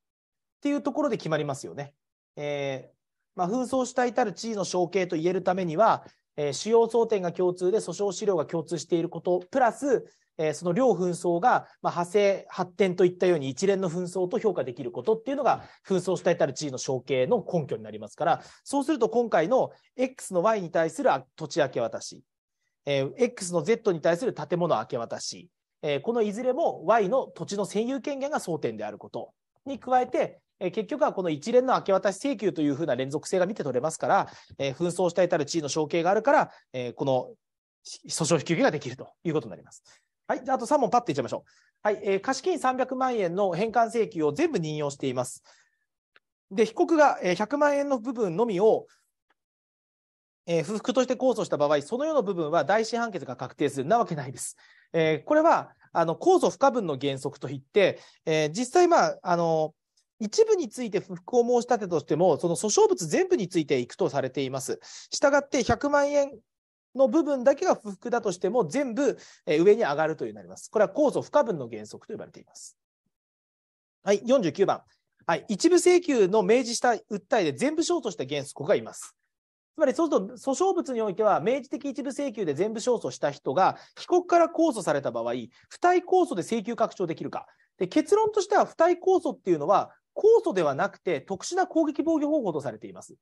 ていうところで決まりますよね。えーまあ、紛争主体たる地位の承継と言えるためには、えー、主要争点が共通で訴訟資料が共通していることプラスえー、その両紛争が、まあ、派生、発展といったように一連の紛争と評価できることっていうのが、紛争主体たる地位の承継の根拠になりますから、そうすると今回の X の Y に対する土地明け渡し、えー、X の Z に対する建物明け渡し、えー、このいずれも Y の土地の占有権限が争点であることに加えて、え結局はこの一連の明け渡し請求というふうな連続性が見て取れますから、え紛争主体たる地位の承継があるから、えこの訴訟引き受けができるということになります。はい、じゃあ、あと3問パッていっちゃいましょう。はい、えー、貸金300万円の返還請求を全部任用しています。で、被告が100万円の部分のみを、えー、不服として控訴した場合、そのような部分は大審判決が確定するなわけないです。えー、これは、あの、控訴不可分の原則といって、えー、実際、まあ、あの、一部について不服を申し立てとしても、その訴訟物全部についていくとされています。したがって、100万円の部分だけが不服だとしても全部上に上がるというようになります。これは控訴不可分の原則と呼ばれています。はい、49番。はい、一部請求の明示した訴えで全部勝訴した原則がいます。つまり、そうすると、訴訟物においては、明示的一部請求で全部勝訴した人が、被告から控訴された場合、不対控訴で請求拡張できるか。で結論としては、不対控訴っていうのは、酵素ではなくて特殊な攻撃防御方法とされています。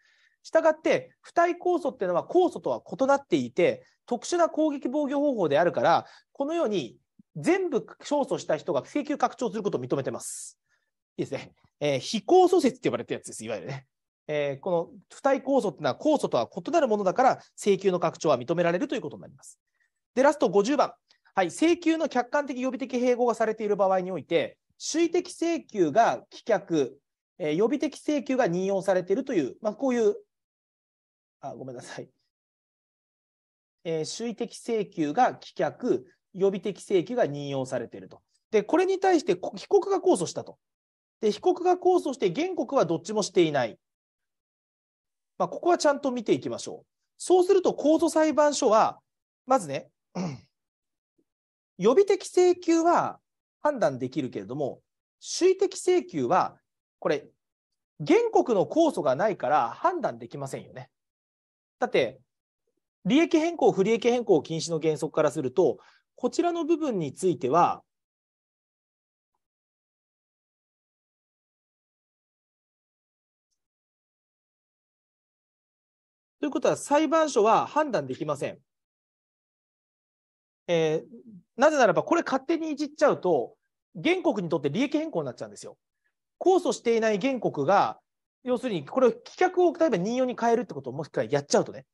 したがって、不体酵素っていうのは酵素とは異なっていて、特殊な攻撃防御方法であるから、このように全部勝訴した人が請求拡張することを認めてます。いいですね。えー、非酵素説って呼ばれてるやつです、いわゆるね。えー、この不体酵素っていうのは酵素とは異なるものだから、請求の拡張は認められるということになります。で、ラスト50番。はい、請求の客観的予備的併合がされている場合において、恣意的請求が棄却、えー、予備的請求が任用されているという、まあ、こういう、あごめんなさい、えー、恣意的請求が棄却、予備的請求が任用されていると。で、これに対して被告が控訴したと。で、被告が控訴して原告はどっちもしていない。まあ、ここはちゃんと見ていきましょう。そうすると、控訴裁判所は、まずね、予備的請求は判断できるけれども、恣意的請求は、これ、原告の控訴がないから判断できませんよね。だって、利益変更、不利益変更禁止の原則からすると、こちらの部分については、ということは裁判所は判断できません。えー、なぜならばこれ勝手にいじっちゃうと、原告にとって利益変更になっちゃうんですよ。控訴していない原告が、要するにこれを棄却を例えば任用に変えるってことをもしくはやっちゃうとね、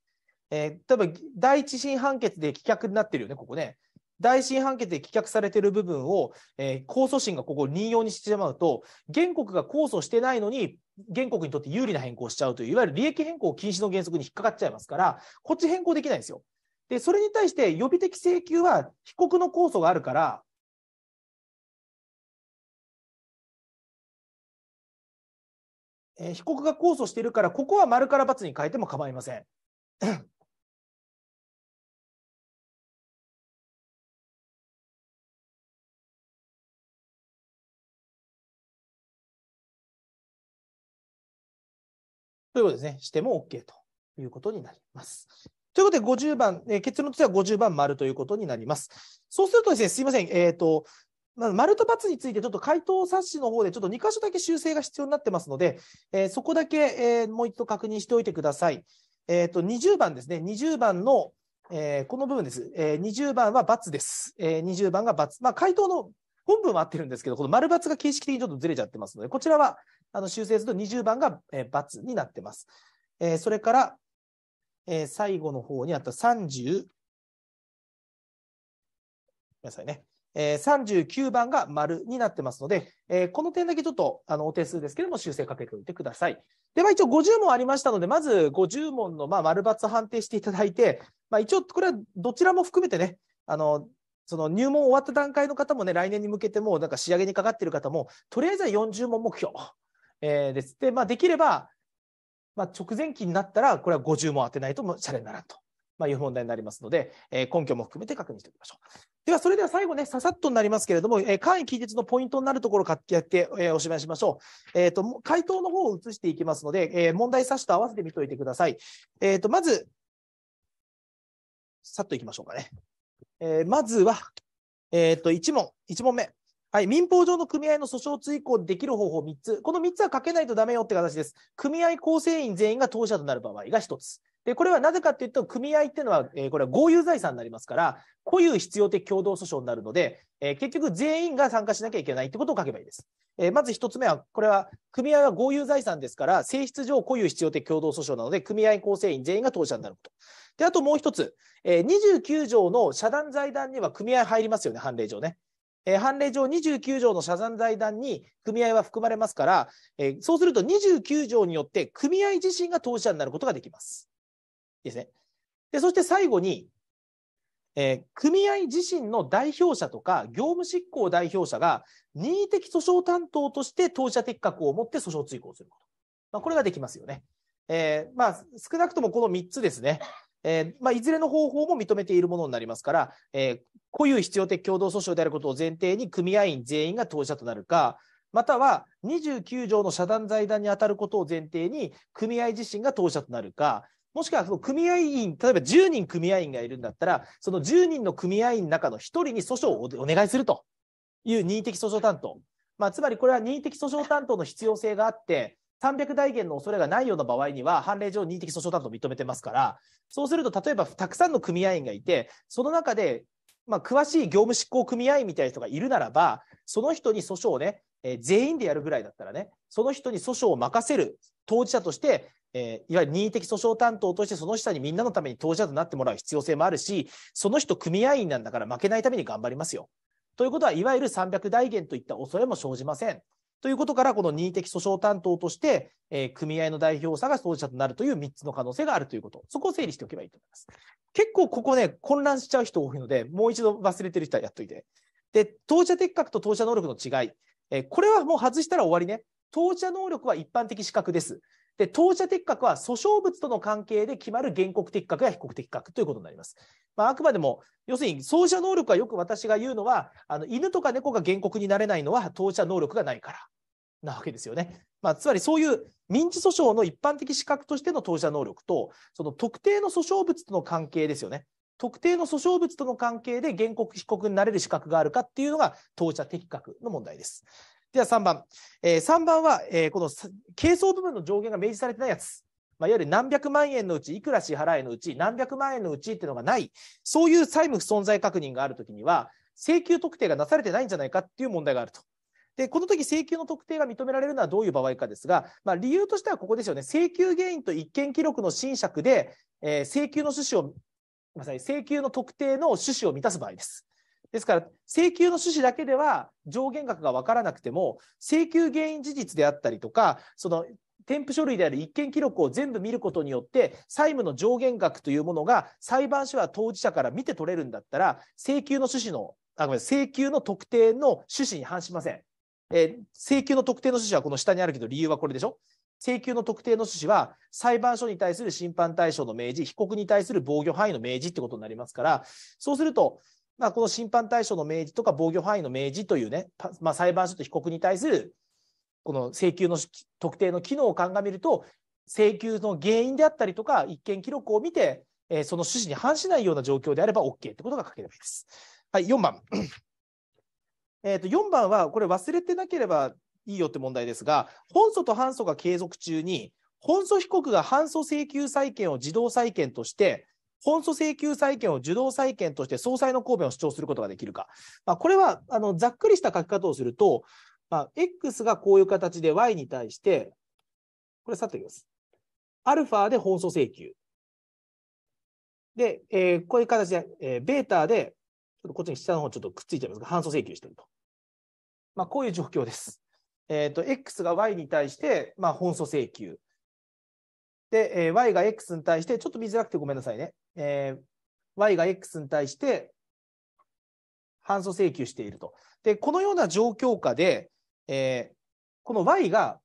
えー、例えば第一審判決で棄却になってるよね、ここね。第一審判決で棄却されてる部分を、えー、控訴審がここを任用にしてしまうと、原告が控訴してないのに、原告にとって有利な変更をしちゃうという、いわゆる利益変更禁止の原則に引っかかっちゃいますから、こっち変更できないんですよ。で、それに対して予備的請求は被告の控訴があるから、えー、被告が控訴しているから、ここは丸から×に変えても構いません。ということですね。しても OK ということになります。ということで、50番、えー、結論としては50番丸ということになります。そうするとですね、すいません、えっ、ー、と、まあ、丸と×について、ちょっと回答冊子の方で、ちょっと2箇所だけ修正が必要になってますので、えー、そこだけ、えー、もう一度確認しておいてください。えっ、ー、と、20番ですね、20番の、えー、この部分です。えー、20番は×です。えー、20番が×。まあ、回答の本文は合ってるんですけど、この丸×が形式的にちょっとずれちゃってますので、こちらはあの修正すると20番が×になってます。えー、それから、えー、最後の方にあった30、ごめんなさいね。えー、39番が丸になってますので、えー、この点だけちょっとあのお手数ですけれども修正かけておいてください。で、まあ、一応50問ありましたので、まず50問のまあ丸×判定していただいて、まあ、一応これはどちらも含めてね、あのその入門終わった段階の方もね、来年に向けてもなんか仕上げにかかっている方も、とりあえずは40問目標、えー、です。で、まあ、できればまあ、直前期になったら、これは50問当てないともシャレにならんと。まあ、いう問題になりますので、えー、根拠も含めて確認しておきましょう。では、それでは最後ね、ささっとになりますけれども、えー、簡易記日のポイントになるところを書きやって、えー、おしまいしましょう。えっ、ー、と、回答の方を移していきますので、えー、問題冊子と合わせてみておいてください。えっ、ー、と、まず、さっといきましょうかね。えー、まずは、えっ、ー、と、1問、1問目。はい、民法上の組合の訴訟追行できる方法3つ。この3つは書けないとダメよって形です。組合構成員全員が当事者となる場合が1つ。で、これはなぜかというと、組合っていうのは、えー、これは合有財産になりますから、固有必要的共同訴訟になるので、えー、結局全員が参加しなきゃいけないってことを書けばいいです。えー、まず1つ目は、これは組合は合有財産ですから、性質上固有必要的共同訴訟なので、組合構成員全員が当事者になること。で、あともう1つ、え29条の社団財団には組合入りますよね、判例上ね。えー、判例上29条の社罪財団に組合は含まれますから、えー、そうすると29条によって組合自身が当事者になることができます。ですね。で、そして最後に、えー、組合自身の代表者とか業務執行代表者が任意的訴訟担当として当事者的確を持って訴訟追行すること。まあ、これができますよね。えー、まあ、少なくともこの3つですね。えー、まあ、いずれの方法も認めているものになりますから、えー、固有必要的共同訴訟であることを前提に組合員全員が当事者となるか、または29条の社団財団に当たることを前提に組合自身が当事者となるか、もしくはその組合員、例えば10人組合員がいるんだったら、その10人の組合員の中の1人に訴訟をお願いするという任意的訴訟担当。まあ、つまりこれは任意的訴訟担当の必要性があって、300代減の恐れがないような場合には、判例上、任意的訴訟だと認めてますから、そうすると、例えばたくさんの組合員がいて、その中で、まあ、詳しい業務執行組合員みたいな人がいるならば、その人に訴訟をね、えー、全員でやるぐらいだったらね、その人に訴訟を任せる当事者として、えー、いわゆる任意的訴訟担当として、その下にみんなのために当事者となってもらう必要性もあるし、その人、組合員なんだから負けないために頑張りますよ。ということは、いわゆる300代減といった恐れも生じません。ということから、この任意的訴訟担当として、えー、組合の代表者が当事者となるという3つの可能性があるということ、そこを整理しておけばいいと思います。結構ここね、混乱しちゃう人多いので、もう一度忘れてる人はやっといて。で、当事者的確と当事者能力の違い、えー、これはもう外したら終わりね。当事者能力は一般的資格です。で、当事者的確は訴訟物との関係で決まる原告的確や被告的確ということになります。まあ、あくまでも、要するに、当事者能力はよく私が言うのは、あの犬とか猫が原告になれないのは当事者能力がないからなわけですよね。まあ、つまりそういう民事訴訟の一般的資格としての当事者能力と、その特定の訴訟物との関係ですよね。特定の訴訟物との関係で原告被告になれる資格があるかっていうのが当事者的確の問題です。では3番、えー、3番は、えー、この係争部分の上限が明示されてないやつ。まあ、いわゆる何百万円のうち、いくら支払いのうち、何百万円のうちっていうのがない、そういう債務不存在確認があるときには、請求特定がなされてないんじゃないかっていう問題があると。で、この時請求の特定が認められるのはどういう場合かですが、まあ、理由としてはここですよね。請求原因と一見記録の新釈で、えー、請求の趣旨を、まさに請求の特定の趣旨を満たす場合です。ですから請求の趣旨だけでは上限額が分からなくても請求原因事実であったりとかその添付書類である一見記録を全部見ることによって債務の上限額というものが裁判所は当事者から見て取れるんだったら請求の趣旨のあごめん請求の特定の趣旨に反しません、えー、請求の特定の趣旨はこの下にあるけど理由はこれでしょ請求の特定の趣旨は裁判所に対する審判対象の明示被告に対する防御範囲の明示ってことになりますからそうするとまあ、この審判対象の明示とか防御範囲の明示というね、まあ、裁判所と被告に対するこの請求の特定の機能を鑑みると、請求の原因であったりとか、一見記録を見て、えー、その趣旨に反しないような状況であれば OK ってことが書ければいいです。はい、4番。えと4番は、これ忘れてなければいいよって問題ですが、本訴と反訴が継続中に、本訴被告が反訴請求債権を自動債権として、本訴請求債権を受動債権として総裁の公弁を主張することができるか。まあ、これはあのざっくりした書き方をすると、まあ、X がこういう形で Y に対して、これさっとおきます。アルファで本訴請求。で、えー、こういう形で、えー、ベータで、ちょっとこっちに下の方ちょっとくっついちゃいますが、反訴請求してると。まあ、こういう状況です。えっ、ー、と、X が Y に対して、まあ、本訴請求。で、えー、Y が X に対して、ちょっと見づらくてごめんなさいね。えー、y が x に対して反訴請求していると。で、このような状況下で、えー、この y が、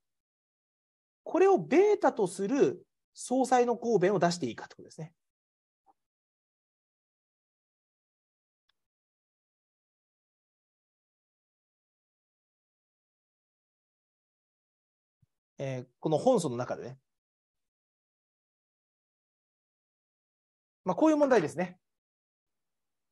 これをベータとする総裁の答弁を出していいかということですね。えー、この本訴の中でね。まあ、こういう問題ですね。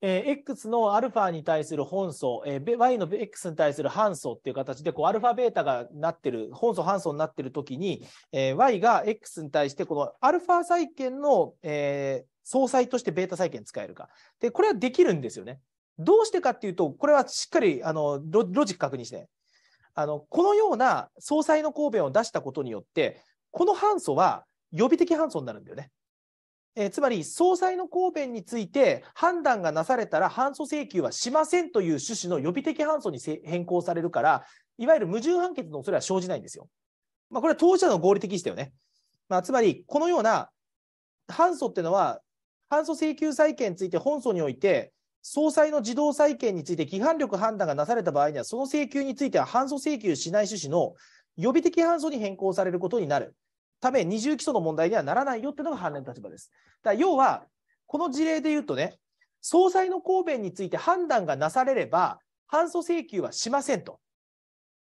えー、X の α に対する本素、えー、Y の X に対する反素っていう形で、こう、α ベータがなってる、本素反素になってるときに、えー、Y が X に対して、この α 債権の、えー、総裁としてベータ債権使えるか。で、これはできるんですよね。どうしてかっていうと、これはしっかり、あの、ロジック確認して。あの、このような総裁の公弁を出したことによって、この反素は予備的反素になるんだよね。えー、つまり総裁の答弁について判断がなされたら反訴請求はしませんという趣旨の予備的反訴に変更されるから、いわゆる矛盾判決の恐れは生じないんですよ。まあ、これは当事者の合理的でしたよね。まあ、つまり、このような反訴っていうのは、反訴請求債権について本訴において、総裁の自動債権について規範力判断がなされた場合には、その請求については反訴請求しない趣旨の予備的反訴に変更されることになる。ため、二重基礎の問題にはならないよっていうのが判例の立場です。だ要は、この事例で言うとね、総裁の答弁について判断がなされれば、反訴請求はしませんと。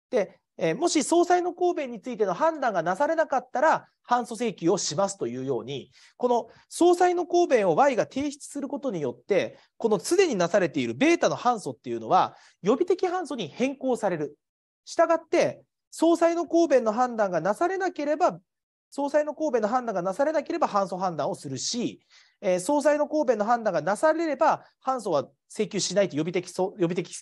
で、えー、もし総裁の答弁についての判断がなされなかったら、反訴請求をしますというように、この総裁の答弁を Y が提出することによって、この既になされているベータの反訴っていうのは、予備的反訴に変更される。したがって、総裁の答弁の判断がなされなければ、総裁の答弁の判断がなされなければ反訴判断をするし、えー、総裁の答弁の判断がなされれば、反訴は請求しないと予備的予備的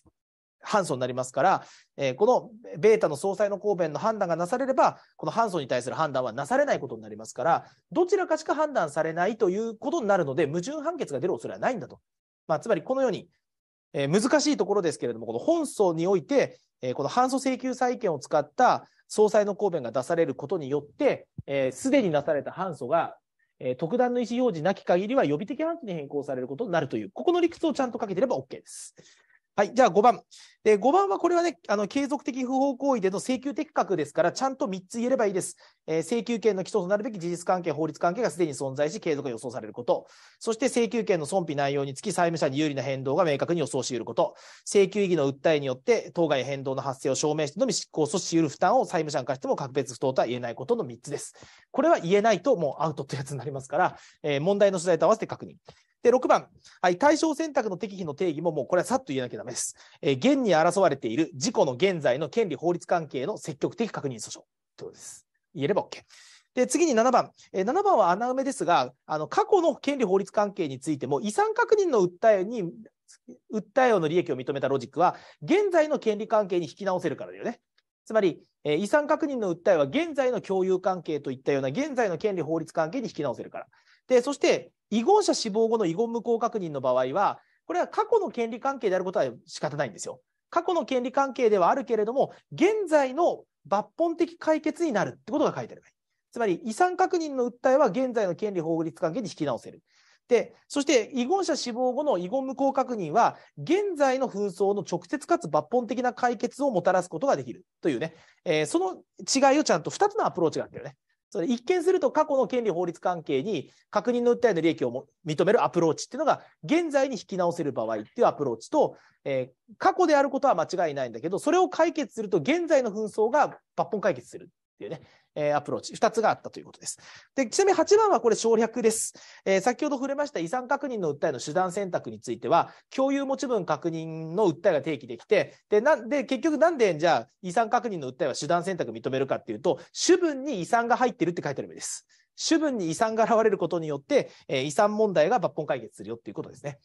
反訴になりますから、えー、このベータの総裁の答弁の判断がなされれば、この反訴に対する判断はなされないことになりますから、どちらかしか判断されないということになるので、矛盾判決が出る恐れはないんだと。まあ、つまりこのように、えー、難しいところですけれども、この本訴において、えー、この反訴請求債権を使った総裁の答弁が出されることによって、す、えー、で、になされた反訴が、えー、特段の意思表示なき限りは予備的反訴に変更されることになるという、ここの理屈をちゃんとかけてれば OK です。はい、じゃあ5番。で5番はこれはね、あの継続的不法行為での請求的確ですから、ちゃんと3つ言えればいいです、えー、請求権の基礎となるべき事実関係、法律関係がすでに存在し、継続が予想されること。そして請求権の損否内容につき、債務者に有利な変動が明確に予想し得ること。請求意義の訴えによって、当該変動の発生を証明してのみ執行阻止し得る負担を債務者に課しても、格別不当とは言えないことの3つです。これは言えないともうアウトというやつになりますから、えー、問題の取材と合わせて確認。で、6番、はい、対象選択の適否の定義ももうこれはさっと言えなきゃダメです。えー、現に争われている事故の現在の権利法律関係の積極的確認訴訟ということです。言えれば OK。で、次に7番。え7番は穴埋めですが、あの、過去の権利法律関係についても、遺産確認の訴えに、訴えをの利益を認めたロジックは、現在の権利関係に引き直せるからだよね。つまり、え遺産確認の訴えは現在の共有関係といったような現在の権利法律関係に引き直せるから。で、そして、遺言者死亡後の遺言無効確認の場合は、これは過去の権利関係であることは仕方ないんですよ。過去の権利関係ではあるけれども、現在の抜本的解決になるってことが書いてある。つまり、遺産確認の訴えは現在の権利法律関係に引き直せる。で、そして遺言者死亡後の遺言無効確認は、現在の紛争の直接かつ抜本的な解決をもたらすことができるというね、えー、その違いをちゃんと2つのアプローチがあるんだよね。それ一見すると過去の権利法律関係に確認の訴えの利益を認めるアプローチっていうのが現在に引き直せる場合っていうアプローチと、えー、過去であることは間違いないんだけどそれを解決すると現在の紛争が抜本解決するっていうねえー、アプローチ、二つがあったということです。で、ちなみに8番はこれ省略です。えー、先ほど触れました遺産確認の訴えの手段選択については、共有持ち分確認の訴えが提起できて、で、なんで、結局なんでじゃあ遺産確認の訴えは手段選択認めるかっていうと、主文に遺産が入ってるって書いてあるわけです。主文に遺産が現れることによって、えー、遺産問題が抜本解決するよっていうことですね。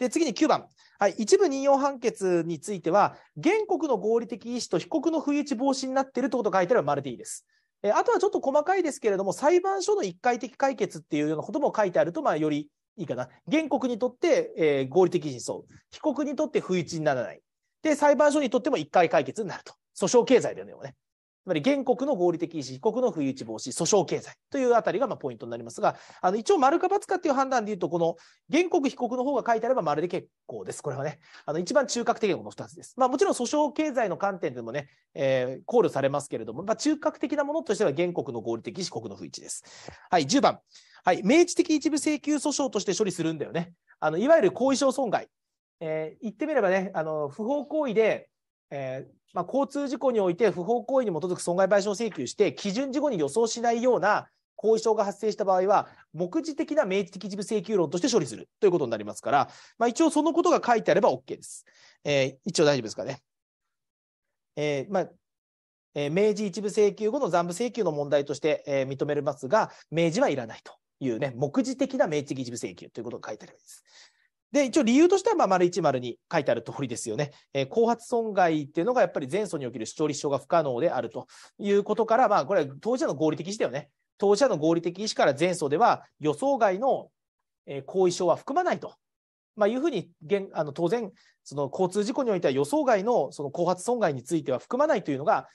で、次に9番。はい、一部任用判決については、原告の合理的意思と被告の不意打ち防止になっているとてこと書いてあればるでいいです。えあとはちょっと細かいですけれども、裁判所の一回的解決っていうようなことも書いてあると、まあ、よりいいかな。原告にとって、え合理的にそう。被告にとって不一致にならない。で、裁判所にとっても一回解決になると。訴訟経済だよね。つまり原告の合理的意思、被告の不意打ち防止、訴訟経済というあたりがまポイントになりますが、あの一応、丸か×かっていう判断で言うと、この原告、被告の方が書いてあれば丸で結構です。これはね、あの一番中核的なこの2つです。まあ、もちろん訴訟経済の観点でもね、えー、考慮されますけれども、まあ、中核的なものとしては原告の合理的意思、被告の不一致です。はい、10番。はい、明示的一部請求訴訟として処理するんだよね。あのいわゆる後遺症損害。えー、言ってみればね、あの不法行為でえーまあ、交通事故において不法行為に基づく損害賠償請求して基準事後に予想しないような後遺症が発生した場合は目次的な明示的事務請求論として処理するということになりますから、まあ、一応そのことが書いてあれば OK です。えー、一応大丈夫ですかね。えーまあえー、明示一部請求後の残部請求の問題として、えー、認めますが、明示はいらないというね、目次的な明示的一部請求ということが書いてあばいいです。で、一応理由としては、まあ、丸1、丸に書いてある通りですよね。えー、後発損害っていうのが、やっぱり前訴における主張立証が不可能であるということから、まあ、これは当事者の合理的意思だよね。当事者の合理的意思から前訴では予想外の後遺症は含まないと、まあ、いうふうに現あの当然その交通事故においては予想外のその後発損害については含まないというのが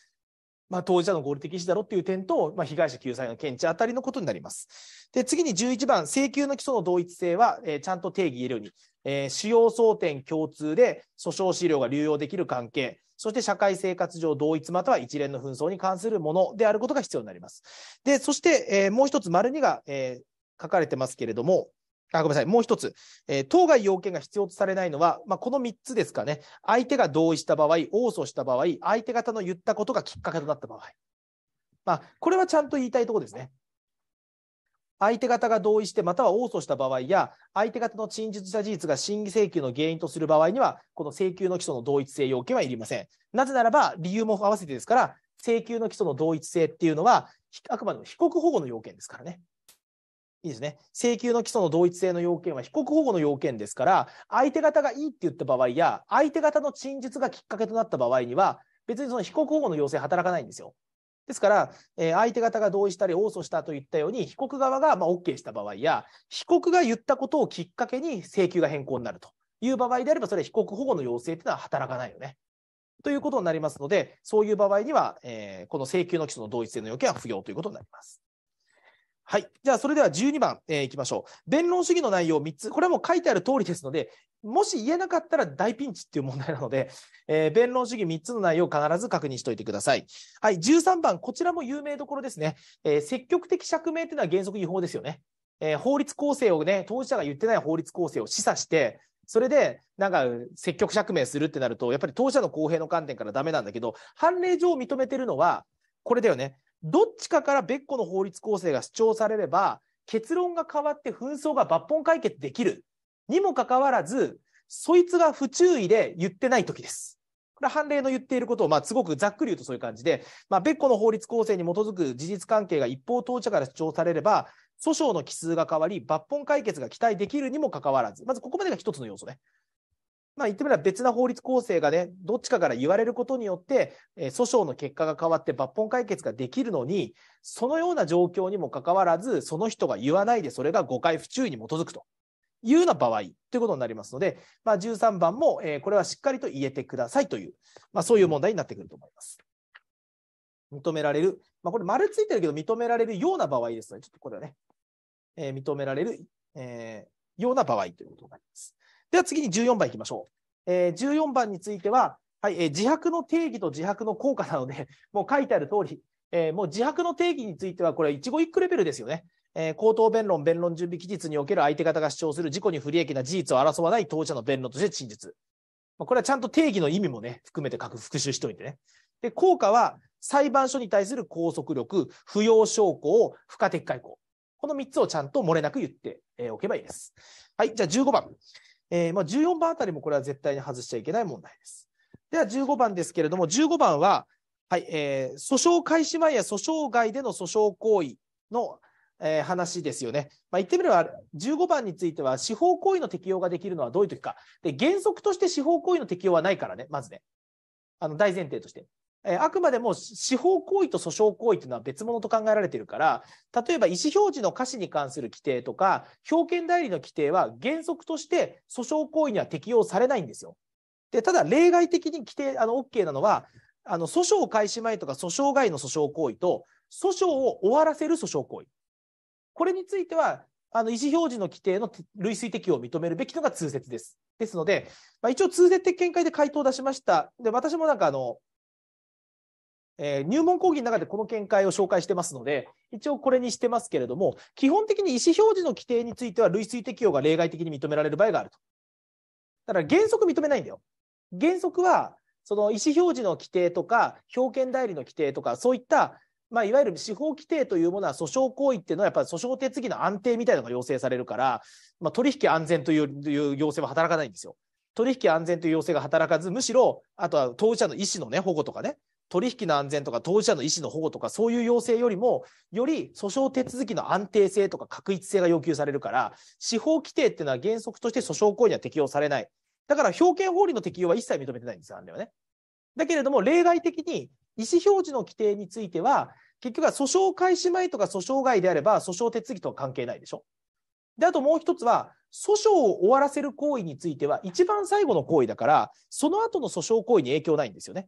まあ、当事者の合理的視だろっていう点と、まあ、被害者救済の見地あたりのことになります。で、次に11番、請求の基礎の同一性は、えー、ちゃんと定義言えるように、えー、使争点共通で訴訟資料が流用できる関係、そして社会生活上同一または一連の紛争に関するものであることが必要になります。で、そして、えー、もう一つ、丸2が、えー、書かれてますけれども、あごめんなさい、もう一つ、えー、当該要件が必要とされないのは、まあ、この3つですかね、相手が同意した場合、応訴した場合、相手方の言ったことがきっかけとなった場合、まあ、これはちゃんと言いたいところですね。相手方が同意して、または応訴した場合や、相手方の陳述した事実が審議請求の原因とする場合には、この請求の基礎の同一性要件はいりません。なぜならば、理由も合わせてですから、請求の基礎の同一性っていうのは、あくまでも被告保護の要件ですからね。いいですね。請求の基礎の同一性の要件は被告保護の要件ですから、相手方がいいって言った場合や、相手方の陳述がきっかけとなった場合には、別にその被告保護の要請働かないんですよ。ですから、えー、相手方が同意したり、応訴したといったように、被告側がまあ OK した場合や、被告が言ったことをきっかけに請求が変更になるという場合であれば、それは被告保護の要請というのは働かないよね。ということになりますので、そういう場合には、えー、この請求の基礎の同一性の要件は不要ということになります。はい。じゃあ、それでは12番、えー、いきましょう。弁論主義の内容3つ。これはもう書いてある通りですので、もし言えなかったら大ピンチっていう問題なので、えー、弁論主義3つの内容を必ず確認しておいてください。はい。13番、こちらも有名どころですね。えー、積極的釈明っていうのは原則違法ですよね。え法律構成をね、当事者が言ってない法律構成を示唆して、それで、なんか、積極釈明するってなると、やっぱり当事者の公平の観点からダメなんだけど、判例上認めてるのは、これだよね。どっちかから別個の法律構成が主張されれば、結論が変わって紛争が抜本解決できる。にもかかわらず、そいつが不注意で言ってない時です。これは判例の言っていることを、まあ、すごくざっくり言うとそういう感じで、まあ、別個の法律構成に基づく事実関係が一方当事者から主張されれば、訴訟の奇数が変わり、抜本解決が期待できるにもかかわらず、まずここまでが一つの要素ね。まあ、言ってみれば別な法律構成がね、どっちかから言われることによって、えー、訴訟の結果が変わって抜本解決ができるのに、そのような状況にもかかわらず、その人が言わないで、それが誤解不注意に基づくというような場合ということになりますので、まあ、13番も、えー、これはしっかりと言えてくださいという、まあ、そういう問題になってくると思います。認められる、まあ、これ、丸ついてるけど、認められるような場合ですので、ちょっとこれはね、えー、認められる、えような場合ということになります。では次に14番いきましょう。えー、14番については、はいえー、自白の定義と自白の効果なので、もう書いてある通り、えー、もう自白の定義については、これは一語一句レベルですよね。え口頭弁論、弁論準備期日における相手方が主張する自己に不利益な事実を争わない当事者の弁論として陳述。これはちゃんと定義の意味もね、含めてく復習しておいてね。で、効果は裁判所に対する拘束力、不要証拠を不可撤解雇。この3つをちゃんと漏れなく言っておけばいいです。はい、じゃあ15番。えー、まあ、14番あたりもこれは絶対に外しちゃいけない問題です。では15番ですけれども、15番は、はいえー、訴訟開始前や訴訟外での訴訟行為の、えー、話ですよね。まあ、言ってみれば、15番については、司法行為の適用ができるのはどういう時か。で、原則として司法行為の適用はないからね、まずね。あの、大前提として。えあくまでも司法行為と訴訟行為というのは別物と考えられているから例えば意思表示の可視に関する規定とか表権代理の規定は原則として訴訟行為には適用されないんですよ。でただ例外的に規定あの OK なのはあの訴訟開始前とか訴訟外の訴訟行為と訴訟を終わらせる訴訟行為これについてはあの意思表示の規定の類推適用を認めるべきのが通説です。ですので、まあ、一応通説的見解で回答を出しました。で私もなんかあのえー、入門講義の中でこの見解を紹介してますので、一応これにしてますけれども、基本的に意思表示の規定については類推適用が例外的に認められる場合があると。だから原則認めないんだよ。原則は、その意思表示の規定とか、表現代理の規定とか、そういった、まあ、いわゆる司法規定というものは訴訟行為っていうのはやっぱり訴訟手続きの安定みたいなのが要請されるから、まあ、取引安全という要請は働かないんですよ。取引安全という要請が働かず、むしろ、あとは当事者の意思のね、保護とかね、取引の安全とか当事者の意思の保護とかそういう要請よりもより訴訟手続きの安定性とか確一性が要求されるから司法規定っていうのは原則として訴訟行為には適用されないだから表権法理の適用は一切認めてないんですよあれはねだけれども例外的に意思表示の規定については結局は訴訟開始前とか訴訟外であれば訴訟手続きとは関係ないでしょであともう一つは訴訟を終わらせる行為については一番最後の行為だからその後の訴訟行為に影響ないんですよね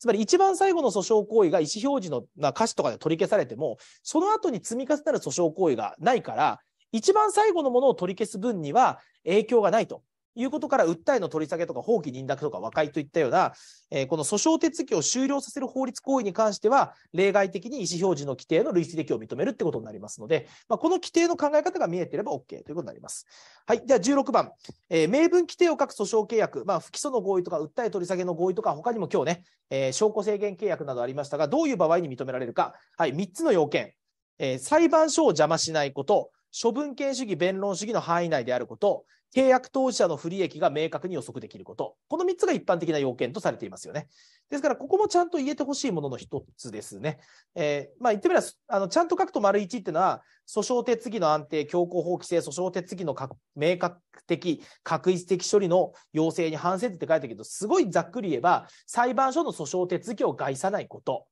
つまり一番最後の訴訟行為が意思表示の、まあ、歌詞とかで取り消されても、その後に積み重なる訴訟行為がないから、一番最後のものを取り消す分には影響がないと。いうことから訴えの取り下げとか放棄認諾とか和解といったような、えー、この訴訟手続きを終了させる法律行為に関しては例外的に意思表示の規定の類似的を認めるってことになりますので、まあ、この規定の考え方が見えてれば OK ということになります。はい、では16番、えー、明文規定を書く訴訟契約、まあ、不起訴の合意とか訴え取り下げの合意とか他にも今日ね、えー、証拠制限契約などありましたがどういう場合に認められるか、はい、3つの要件、え裁判所を邪魔しないこと処分権主義弁論主義の範囲内であること契約当事者の不利益が明確に予測できること。この3つが一般的な要件とされていますよね。ですから、ここもちゃんと言えてほしいものの一つですね。えー、まあ言ってみれば、あの、ちゃんと書くと丸1っていうのは、訴訟手続きの安定、強行法規制、訴訟手続きの明確的、確実的処理の要請に反せずって書いてあるけど、すごいざっくり言えば、裁判所の訴訟手続きを害さないこと。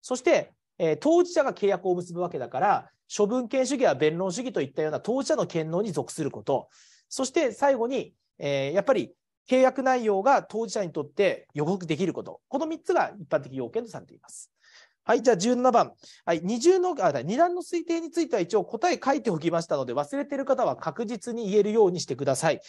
そして、えー、当事者が契約を結ぶわけだから、処分権主義や弁論主義といったような当事者の権能に属すること。そして最後に、えー、やっぱり契約内容が当事者にとって予告できること。この3つが一般的要件とされています。はい、じゃあ17番。はい、二重の、あ、二段の推定については一応答え書いておきましたので、忘れてる方は確実に言えるようにしてください。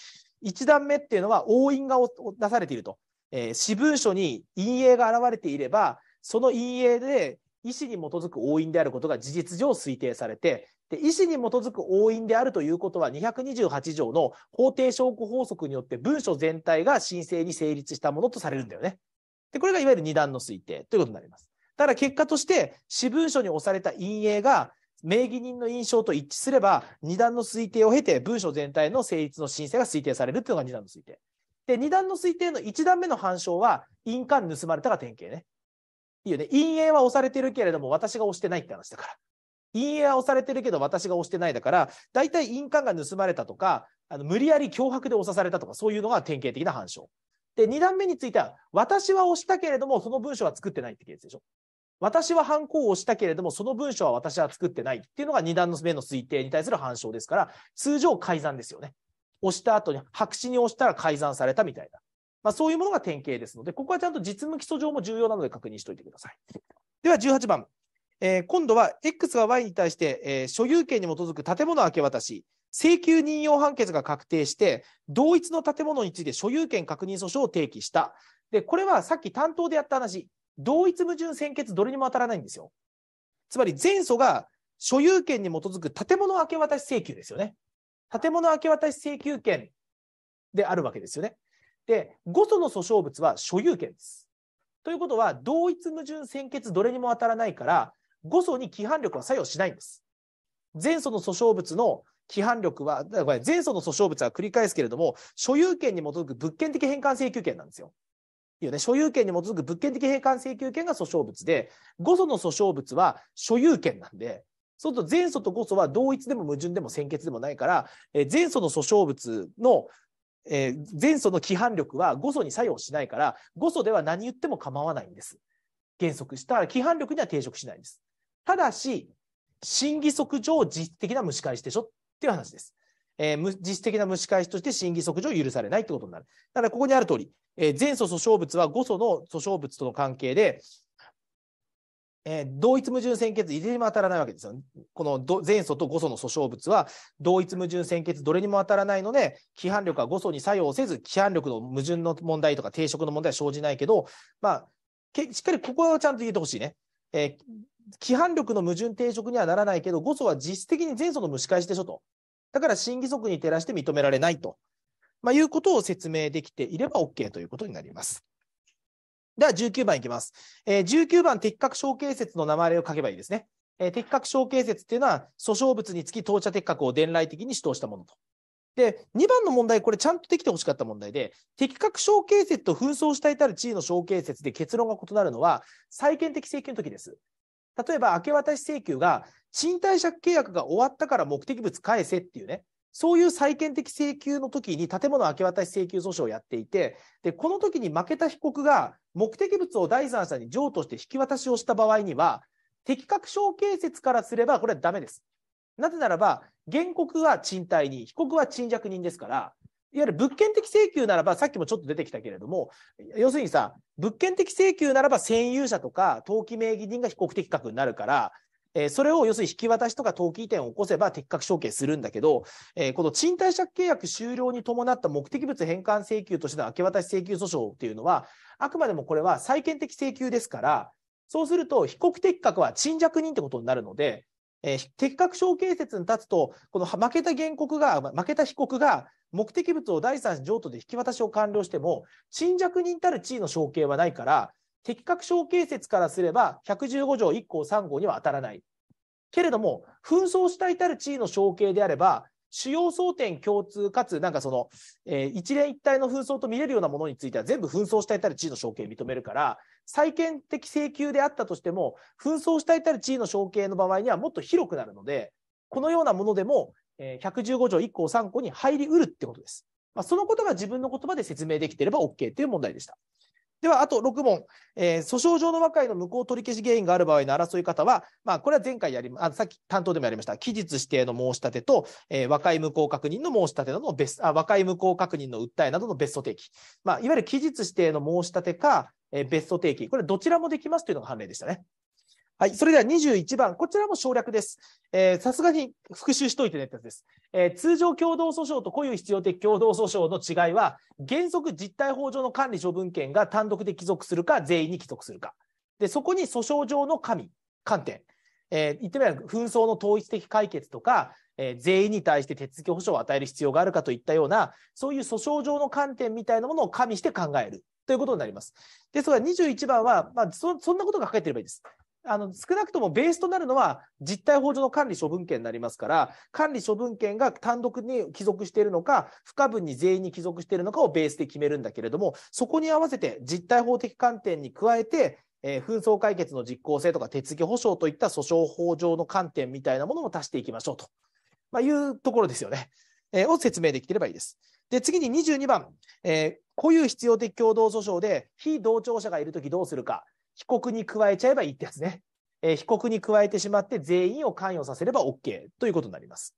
1段目っていうのは押印が出されていると。えー、私文書に陰影が現れていれば、その陰影で意思に基づく押印であることが事実上推定されて、で意思に基づく押印であるということは228条の法定証拠法則によって文書全体が申請に成立したものとされるんだよね。で、これがいわゆる2段の推定ということになります。ただ結果として、私文書に押された陰影が名義人の印象と一致すれば、2段の推定を経て文書全体の成立の申請が推定されるというのが2段の推定。で、2段の推定の1段目の反証は、印鑑盗まれたが典型ね。いいよね。陰影は押されてるけれども、私が押してないって話だから。陰影は押されてるけど私が押してないだから、大体印鑑が盗まれたとか、あの無理やり脅迫で押さされたとか、そういうのが典型的な反証。で、二段目については、私は押したけれども、その文章は作ってないってケースでしょ。私は犯行を押したけれども、その文章は私は作ってないっていうのが二段目の推定に対する反証ですから、通常改ざんですよね。押した後に、白紙に押したら改ざんされたみたいな。まあ、そういうものが典型ですので、ここはちゃんと実務基礎上も重要なので確認しておいてください。では18番。えー、今度は X が Y に対して、えー、所有権に基づく建物明け渡し、請求任用判決が確定して、同一の建物について所有権確認訴訟を提起した。で、これはさっき担当でやった話、同一矛盾先決どれにも当たらないんですよ。つまり前訴が所有権に基づく建物明け渡し請求ですよね。建物明け渡し請求権であるわけですよね。で、5訴の訴訟物は所有権です。ということは、同一矛盾先決どれにも当たらないから、5層に規範力は作用しないんです。前訴の訴訟物の規範力は、前訴の訴訟物は繰り返すけれども、所有権に基づく物件的返還請求権なんですよ。いよね、所有権に基づく物件的返還請求権が訴訟物で、5訴の訴訟物は所有権なんで、そうすると前訴と5訴は同一でも矛盾でも先決でもないから、え前訴の訴訟物の、えー、前訴の規範力は5訴に作用しないから、5訴では何言っても構わないんです。原則したら規範力には抵触しないんです。ただし、審議則上実質的な蒸し返しでしょっていう話です。えー、実質的な蒸し返しとして審議則上許されないってことになる。だからここにある通り、えー、前訴訴訟物は後訴の訴訟物との関係で、えー、同一矛盾先決、いずれにも当たらないわけですよ。この前訴と後訴の訴訟物は、同一矛盾先決、どれにも当たらないので、規範力は後訴に作用せず、規範力の矛盾の問題とか、定職の問題は生じないけど、まあ、しっかりここはちゃんと言ってほしいね。えー、規範力の矛盾定職にはならないけど、誤層は実質的に前層の蒸し返しでしょと。だから審議則に照らして認められないと、まあ、いうことを説明できていれば OK ということになります。では19番いきます。えー、19番、適格小継説の名前を書けばいいですね。えー、適格小継説っていうのは、訴訟物につき当茶適格を伝来的に主導したものと。で、2番の問題、これちゃんとできてほしかった問題で、適格小継説と紛争したいたる地位の小継説で結論が異なるのは、債権的請求の時です。例えば、明け渡し請求が、賃貸借契約が終わったから目的物返せっていうね、そういう再建的請求の時に建物明け渡し請求訴訟をやっていて、で、この時に負けた被告が目的物を第三者に譲渡して引き渡しをした場合には、適格証形説からすればこれはダメです。なぜならば、原告は賃貸に、被告は賃借人ですから、いわゆる物件的請求ならば、さっきもちょっと出てきたけれども、要するにさ、物件的請求ならば占有者とか登記名義人が被告的確になるから、えー、それを要するに引き渡しとか登記移転を起こせば適格承継するんだけど、えー、この賃貸借契約終了に伴った目的物返還請求としての明け渡し請求訴訟っていうのは、あくまでもこれは債権的請求ですから、そうすると被告的確は賃借人ってことになるので、えー、適格承形説に立つと、この負けた原告が、負けた被告が、目的物を第三者譲渡で引き渡しを完了しても、侵略人たる地位の承継はないから、適格承形説からすれば、115条1項3号には当たらない。けれども、紛争したいたる地位の承継であれば、主要争点共通かつ、なんかその、えー、一連一体の紛争と見れるようなものについては全部紛争たいたる地位の承継認めるから、再建的請求であったとしても、紛争たいたる地位の承継の場合にはもっと広くなるので、このようなものでも、えー、115条1項3項に入りうるってことです。まあ、そのことが自分の言葉で説明できてれば OK という問題でした。では、あと6問、えー、訴訟上の和解の無効取り消し原因がある場合の争い方は、まあ、これは前回やりあ、さっき担当でもやりました、期日指定の申し立てと、えー、和解無効確認の申し立てなどの別あ、和解無効確認の訴えなどの別途提起、まあ、いわゆる期日指定の申し立てか、えー、別途提起、これどちらもできますというのが判例でしたね。はい。それでは21番。こちらも省略です。えさすがに復習しといてねってやつです。えー、通常共同訴訟と固有必要的共同訴訟の違いは、原則実態法上の管理処分権が単独で帰属するか、全員に帰属するか。で、そこに訴訟上の神、観点。えー、言ってみれば、紛争の統一的解決とか、えー、全員に対して手続き保障を与える必要があるかといったような、そういう訴訟上の観点みたいなものを加味して考えるということになります。ですが、21番は、まあそ、そんなことが書かれていればいいです。あの少なくともベースとなるのは実態法上の管理処分権になりますから管理処分権が単独に帰属しているのか不可分に全員に帰属しているのかをベースで決めるんだけれどもそこに合わせて実態法的観点に加えてえー、紛争解決の実効性とか手続き保障といった訴訟法上の観点みたいなものも足していきましょうと、まあ、いうところですよね、えー、を説明できてればいいです。で次に22番、えー、固有必要的共同訴訟で非同調者がいるときどうするか、被告に加えちゃえばいいってやつね。えー、被告に加えてしまって全員を関与させれば OK ということになります。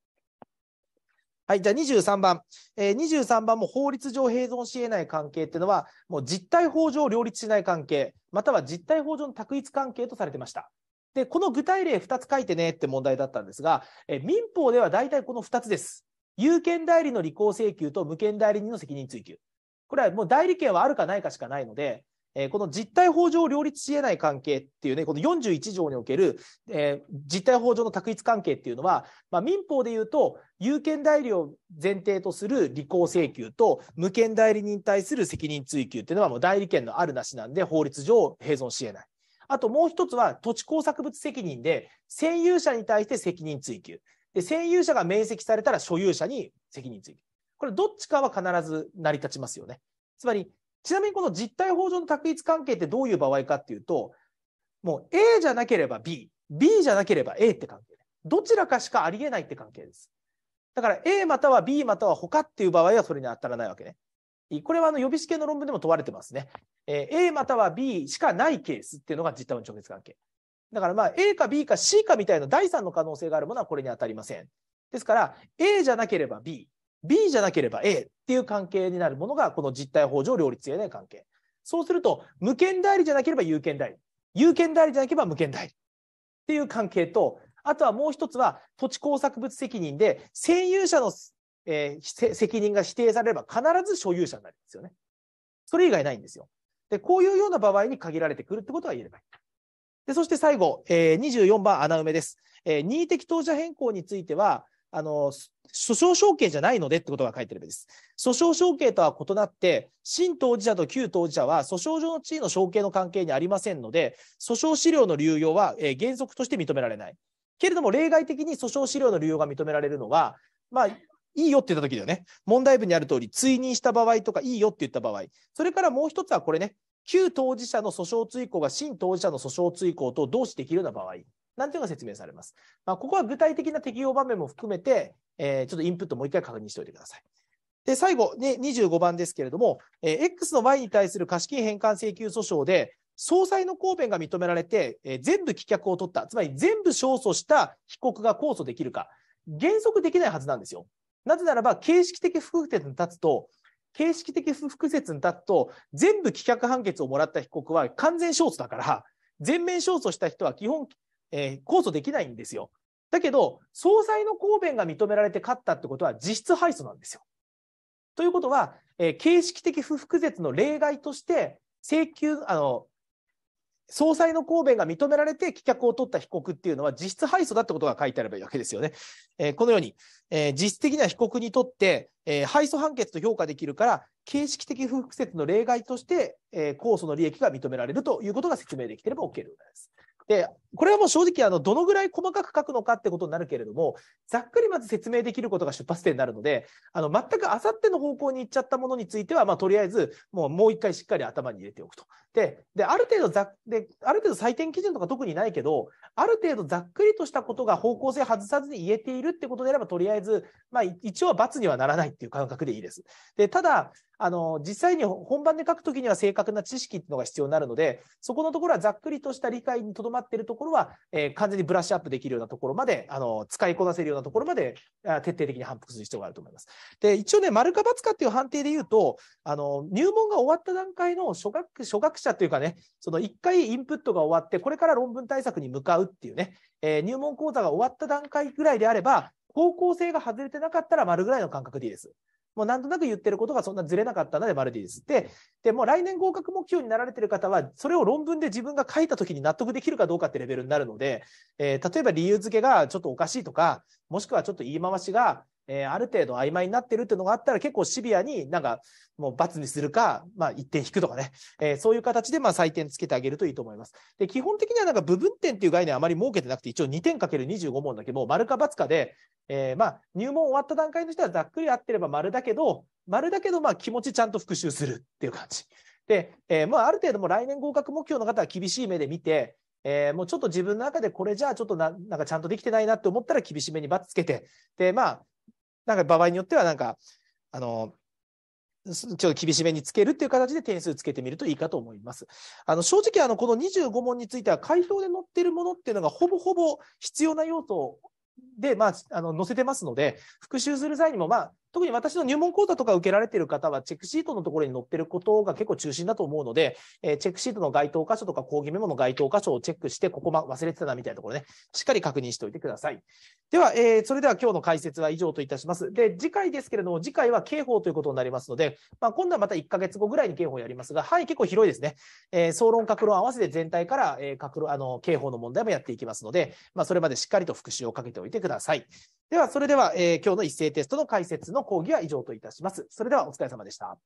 はい、じゃあ23番、えー、23番も法律上併存し得ない関係っていうのは、もう実態法上両立しない関係、または実態法上の択一関係とされてました。で、この具体例2つ書いてねって問題だったんですが、えー、民法では大体この2つです。有権代理の履行請求と無権代理人の責任追及。これはもう代理権はあるかないかしかないので、えー、この実態法上両立し得ない関係っていうね、この41条における、えー、実態法上の択一関係っていうのは、まあ、民法で言うと、有権代理を前提とする履行請求と、無権代理人に対する責任追及っていうのは、もう代理権のあるなしなんで、法律上併存し得ない。あともう一つは、土地工作物責任で、占有者に対して責任追及。で、占有者が免責されたら所有者に責任追及。これ、どっちかは必ず成り立ちますよね。つまり、ちなみにこの実態法上の択一関係ってどういう場合かっていうと、もう A じゃなければ B、B じゃなければ A って関係。どちらかしかありえないって関係です。だから A または B または他っていう場合はそれに当たらないわけね。これはあの予備試験の論文でも問われてますね。えー、A または B しかないケースっていうのが実態の直結関係。だからまあ A か B か C かみたいな第三の可能性があるものはこれに当たりません。ですから A じゃなければ B、B じゃなければ A っていう関係になるものが、この実態法上両立へない関係。そうすると、無権代理じゃなければ有権代理。有権代理じゃなければ無権代理。っていう関係と、あとはもう一つは、土地工作物責任で、占有者の、えー、責任が指定されれば必ず所有者になるんですよね。それ以外ないんですよ。で、こういうような場合に限られてくるってことは言えればいい。で、そして最後、えー、24番穴埋めです。えー、任意的当社変更については、あの、訴訟承継じゃないのでってことが書いてるべきです。訴訟承継とは異なって、新当事者と旧当事者は訴訟上の地位の承継の関係にありませんので、訴訟資料の流用は、えー、原則として認められない。けれども、例外的に訴訟資料の流用が認められるのは、まあ、いいよって言った時だよね。問題文にある通り、追認した場合とか、いいよって言った場合。それからもう一つはこれね、旧当事者の訴訟追行が新当事者の訴訟追行と同視できるような場合。なんていうのが説明されます。まあ、ここは具体的な適用場面も含めて、えー、ちょっとインプットもう一回確認しておいてください。で、最後、ね、25番ですけれども、えー、X の Y に対する貸金返還請求訴訟で、総裁の抗弁が認められて、えー、全部棄却を取った、つまり全部勝訴した被告が控訴できるか、原則できないはずなんですよ。なぜならば、形式的不服説に立つと、形式的不服説に立つと、全部棄却判決をもらった被告は完全勝訴だから、全面勝訴した人は基本えー、控訴できないんですよ。だけど、総裁の答弁が認められて勝ったってことは実質敗訴なんですよ。ということは、えー、形式的不服説の例外として、請求、あの、総裁の答弁が認められて棄却を取った被告っていうのは実質敗訴だってことが書いてあればいいわけですよね。えー、このように、えー、実質的には被告にとって、えー、敗訴判決と評価できるから、形式的不服説の例外として、えー、控訴の利益が認められるということが説明できてれば OK でございます。で、これはもう正直、あの、どのぐらい細かく書くのかってことになるけれども、ざっくりまず説明できることが出発点になるので、あの、全くあさっての方向に行っちゃったものについては、まあ、とりあえず、もう、もう一回しっかり頭に入れておくと。でである程度ざである程度採点基準とか特にないけどある程度ざっくりとしたことが方向性外さずに言えているってことであればとりあえず、まあ、一応は罰にはならないっていう感覚でいいです。でただあの実際に本番で書くときには正確な知識っていうのが必要になるのでそこのところはざっくりとした理解にとどまっているところは、えー、完全にブラッシュアップできるようなところまであの使いこなせるようなところまで徹底的に反復する必要があると思います。で一応ね丸か罰かっていう判定で言うとあの入門が終わった段階の初学初学者者というかね、その1回インプットが終わって、これから論文対策に向かうっていうね、えー、入門講座が終わった段階ぐらいであれば、方向性が外れてなかったら丸ぐらいの感覚でいいです。もうなんとなく言ってることがそんなずれなかったので丸でいいです。で、でもう来年合格目標になられてる方は、それを論文で自分が書いた時に納得できるかどうかってレベルになるので、えー、例えば理由付けがちょっとおかしいとか、もしくはちょっと言い回しが、えー、ある程度曖昧になってるっていうのがあったら結構シビアになんかもう罰にするか、まあ1点引くとかね、えー、そういう形でまあ採点つけてあげるといいと思います。で、基本的にはなんか部分点っていう概念あまり設けてなくて、一応2点かける25問だけど丸か×かで、えー、まあ入門終わった段階の人はざっくり合ってれば丸だけど、丸だけどまあ気持ちちゃんと復習するっていう感じ。で、えー、まあある程度も来年合格目標の方は厳しい目で見て、えー、もうちょっと自分の中でこれじゃあちょっとななんかちゃんとできてないなって思ったら厳しめに罰つけて、で、まあ、なんか場合によってはなんかあのちょっと厳しめにつけるっていう形で点数つけてみるといいかと思います。あの正直あのこの25問については回答で載ってるものっていうのがほぼほぼ必要な要素で、まあ、あの載せてますので復習する際にも、まあ、特に私の入門講座とか受けられている方は、チェックシートのところに載ってることが結構中心だと思うので、えー、チェックシートの該当箇所とか講義メモの該当箇所をチェックして、ここ、ま、忘れてたなみたいなところね、しっかり確認しておいてください。では、えー、それでは今日の解説は以上といたします。で、次回ですけれども、次回は刑法ということになりますので、まあ、今度はまた1ヶ月後ぐらいに刑法をやりますが、はい、結構広いですね。えー、総論、格論合わせて全体から、えー、格論、あの、刑法の問題もやっていきますので、まあ、それまでしっかりと復習をかけておいてください。では、それでは、えー、今日の一斉テストの解説の講義は以上といたします。それではお疲れ様でした。